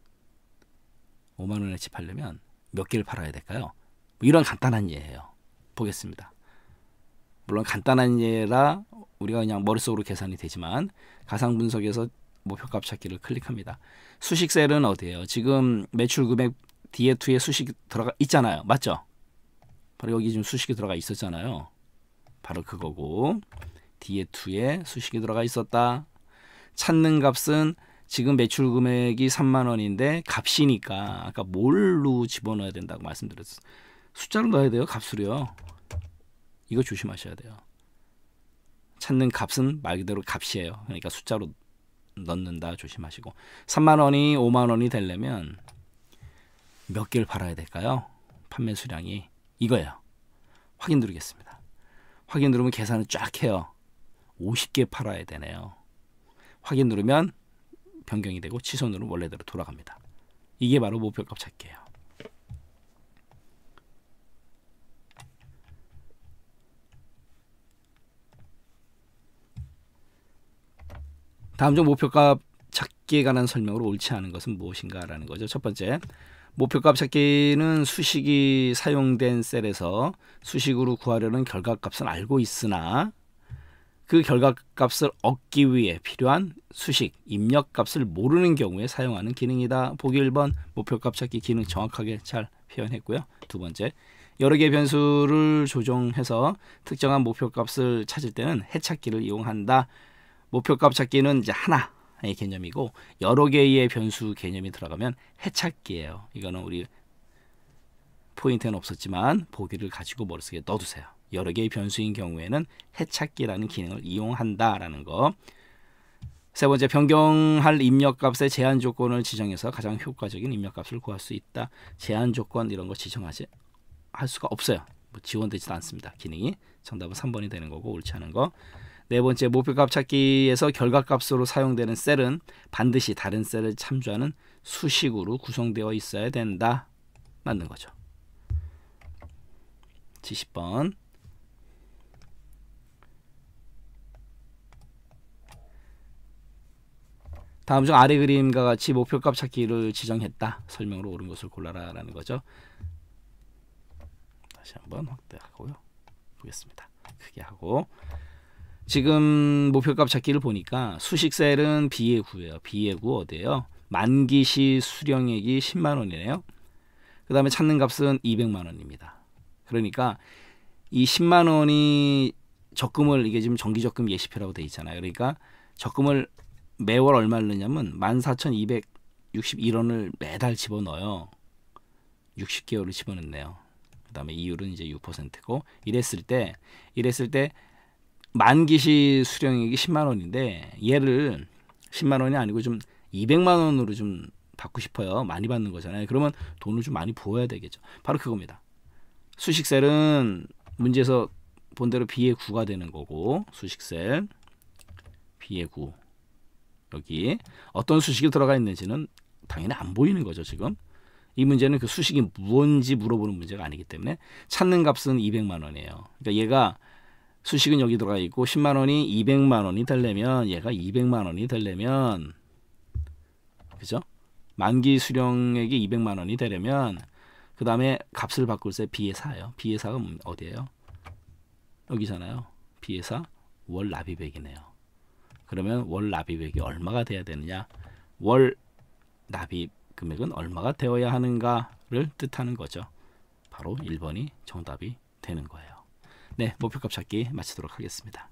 5만 원의 치 팔려면 몇 개를 팔아야 될까요? 뭐 이런 간단한 예예요. 보겠습니다. 물론 간단한 예라 우리가 그냥 머릿속으로 계산이 되지만 가상 분석에서 목표값 뭐 찾기를 클릭합니다. 수식셀은 어디예요? 지금 매출 금액 뒤에 투에 수식이 들어가 있잖아요. 맞죠? 바로 여기 지금 수식이 들어가 있었잖아요. 바로 그거고 뒤에 2에 수식이 들어가 있었다. 찾는 값은 지금 매출 금액이 3만 원인데 값이니까 아까 그러니까 뭘로 집어넣어야 된다고 말씀드렸어요. 숫자로 넣어야 돼요. 값으로요. 이거 조심하셔야 돼요. 찾는 값은 말 그대로 값이에요. 그러니까 숫자로 넣는다 조심하시고 3만 원이 5만 원이 되려면 몇 개를 팔아야 될까요? 판매 수량이 이거예요. 확인 누르겠습니다. 확인 누르면 계산을 쫙 해요. 50개 팔아야 되네요. 확인 누르면 변경이 되고 취선으로 원래대로 돌아갑니다. 이게 바로 목표값 찾기예요. 다음 중 목표값 찾기에 관한 설명으로 옳지 않은 것은 무엇인가라는 거죠. 첫 번째, 목표값 찾기는 수식이 사용된 셀에서 수식으로 구하려는 결과값은 알고 있으나 그 결과값을 얻기 위해 필요한 수식, 입력값을 모르는 경우에 사용하는 기능이다. 보기 1번 목표값 찾기 기능 정확하게 잘 표현했고요. 두 번째, 여러 개의 변수를 조정해서 특정한 목표값을 찾을 때는 해찾기를 이용한다. 목표값 찾기는 이제 하나의 개념이고 여러 개의 변수 개념이 들어가면 해찾기예요. 이거는 우리 포인트는 없었지만 보기를 가지고 머릿속에 넣어두세요. 여러 개의 변수인 경우에는 해찾기라는 기능을 이용한다라는 거. 세 번째, 변경할 입력값의 제한 조건을 지정해서 가장 효과적인 입력값을 구할 수 있다. 제한 조건 이런 거 지정하지 할 수가 없어요. 뭐 지원되지도 않습니다. 기능이. 정답은 3번이 되는 거고 옳지 않은 거. 네 번째, 목표값 찾기에서 결과값으로 사용되는 셀은 반드시 다른 셀을 참조하는 수식으로 구성되어 있어야 된다. 맞는 거죠. 70번. 다음 중 아래 그림과 같이 목표값 찾기를 지정했다. 설명으로 옳은 것을 골라라라는 거죠. 다시 한번 확대하고요. 보겠습니다. 크게 하고 지금 목표값 찾기를 보니까 수식셀은 B의 9예요. B의 9 어디예요? 만기시 수령액이 10만 원이네요. 그 다음에 찾는 값은 200만 원입니다. 그러니까 이 10만 원이 적금을 이게 지금 정기적금 예시표라고 돼 있잖아요. 그러니까 적금을 매월 얼마를 넣냐면 14,261원을 매달 집어넣어요. 60개월을 집어넣네요. 그 다음에 이율은 이제 6%고 이랬을 때 이랬을 때 만기시 수령액이 10만 원인데 얘를 10만 원이 아니고 좀 200만 원으로 좀 받고 싶어요. 많이 받는 거잖아요. 그러면 돈을 좀 많이 부어야 되겠죠. 바로 그겁니다. 수식셀은 문제에서 본대로 B의 9가 되는 거고 수식셀 B의 9 여기 어떤 수식이 들어가 있는지는 당연히 안 보이는 거죠 지금 이 문제는 그 수식이 무언지 물어보는 문제가 아니기 때문에 찾는 값은 200만 원이에요 그러니까 얘가 수식은 여기 들어가 있고 10만 원이 200만 원이 되려면 얘가 200만 원이 되려면 그죠? 만기 수령액이 200만 원이 되려면 그 다음에 값을 바꿀 때 비예사예요. 비예사가 어디예요? 여기잖아요. 비예사 월납입액이네요. 그러면 월 납입액이 얼마가 돼야 되느냐? 월 납입 금액은 얼마가 되어야 하는가를 뜻하는 거죠. 바로 1번이 정답이 되는 거예요. 네, 목표값 찾기 마치도록 하겠습니다.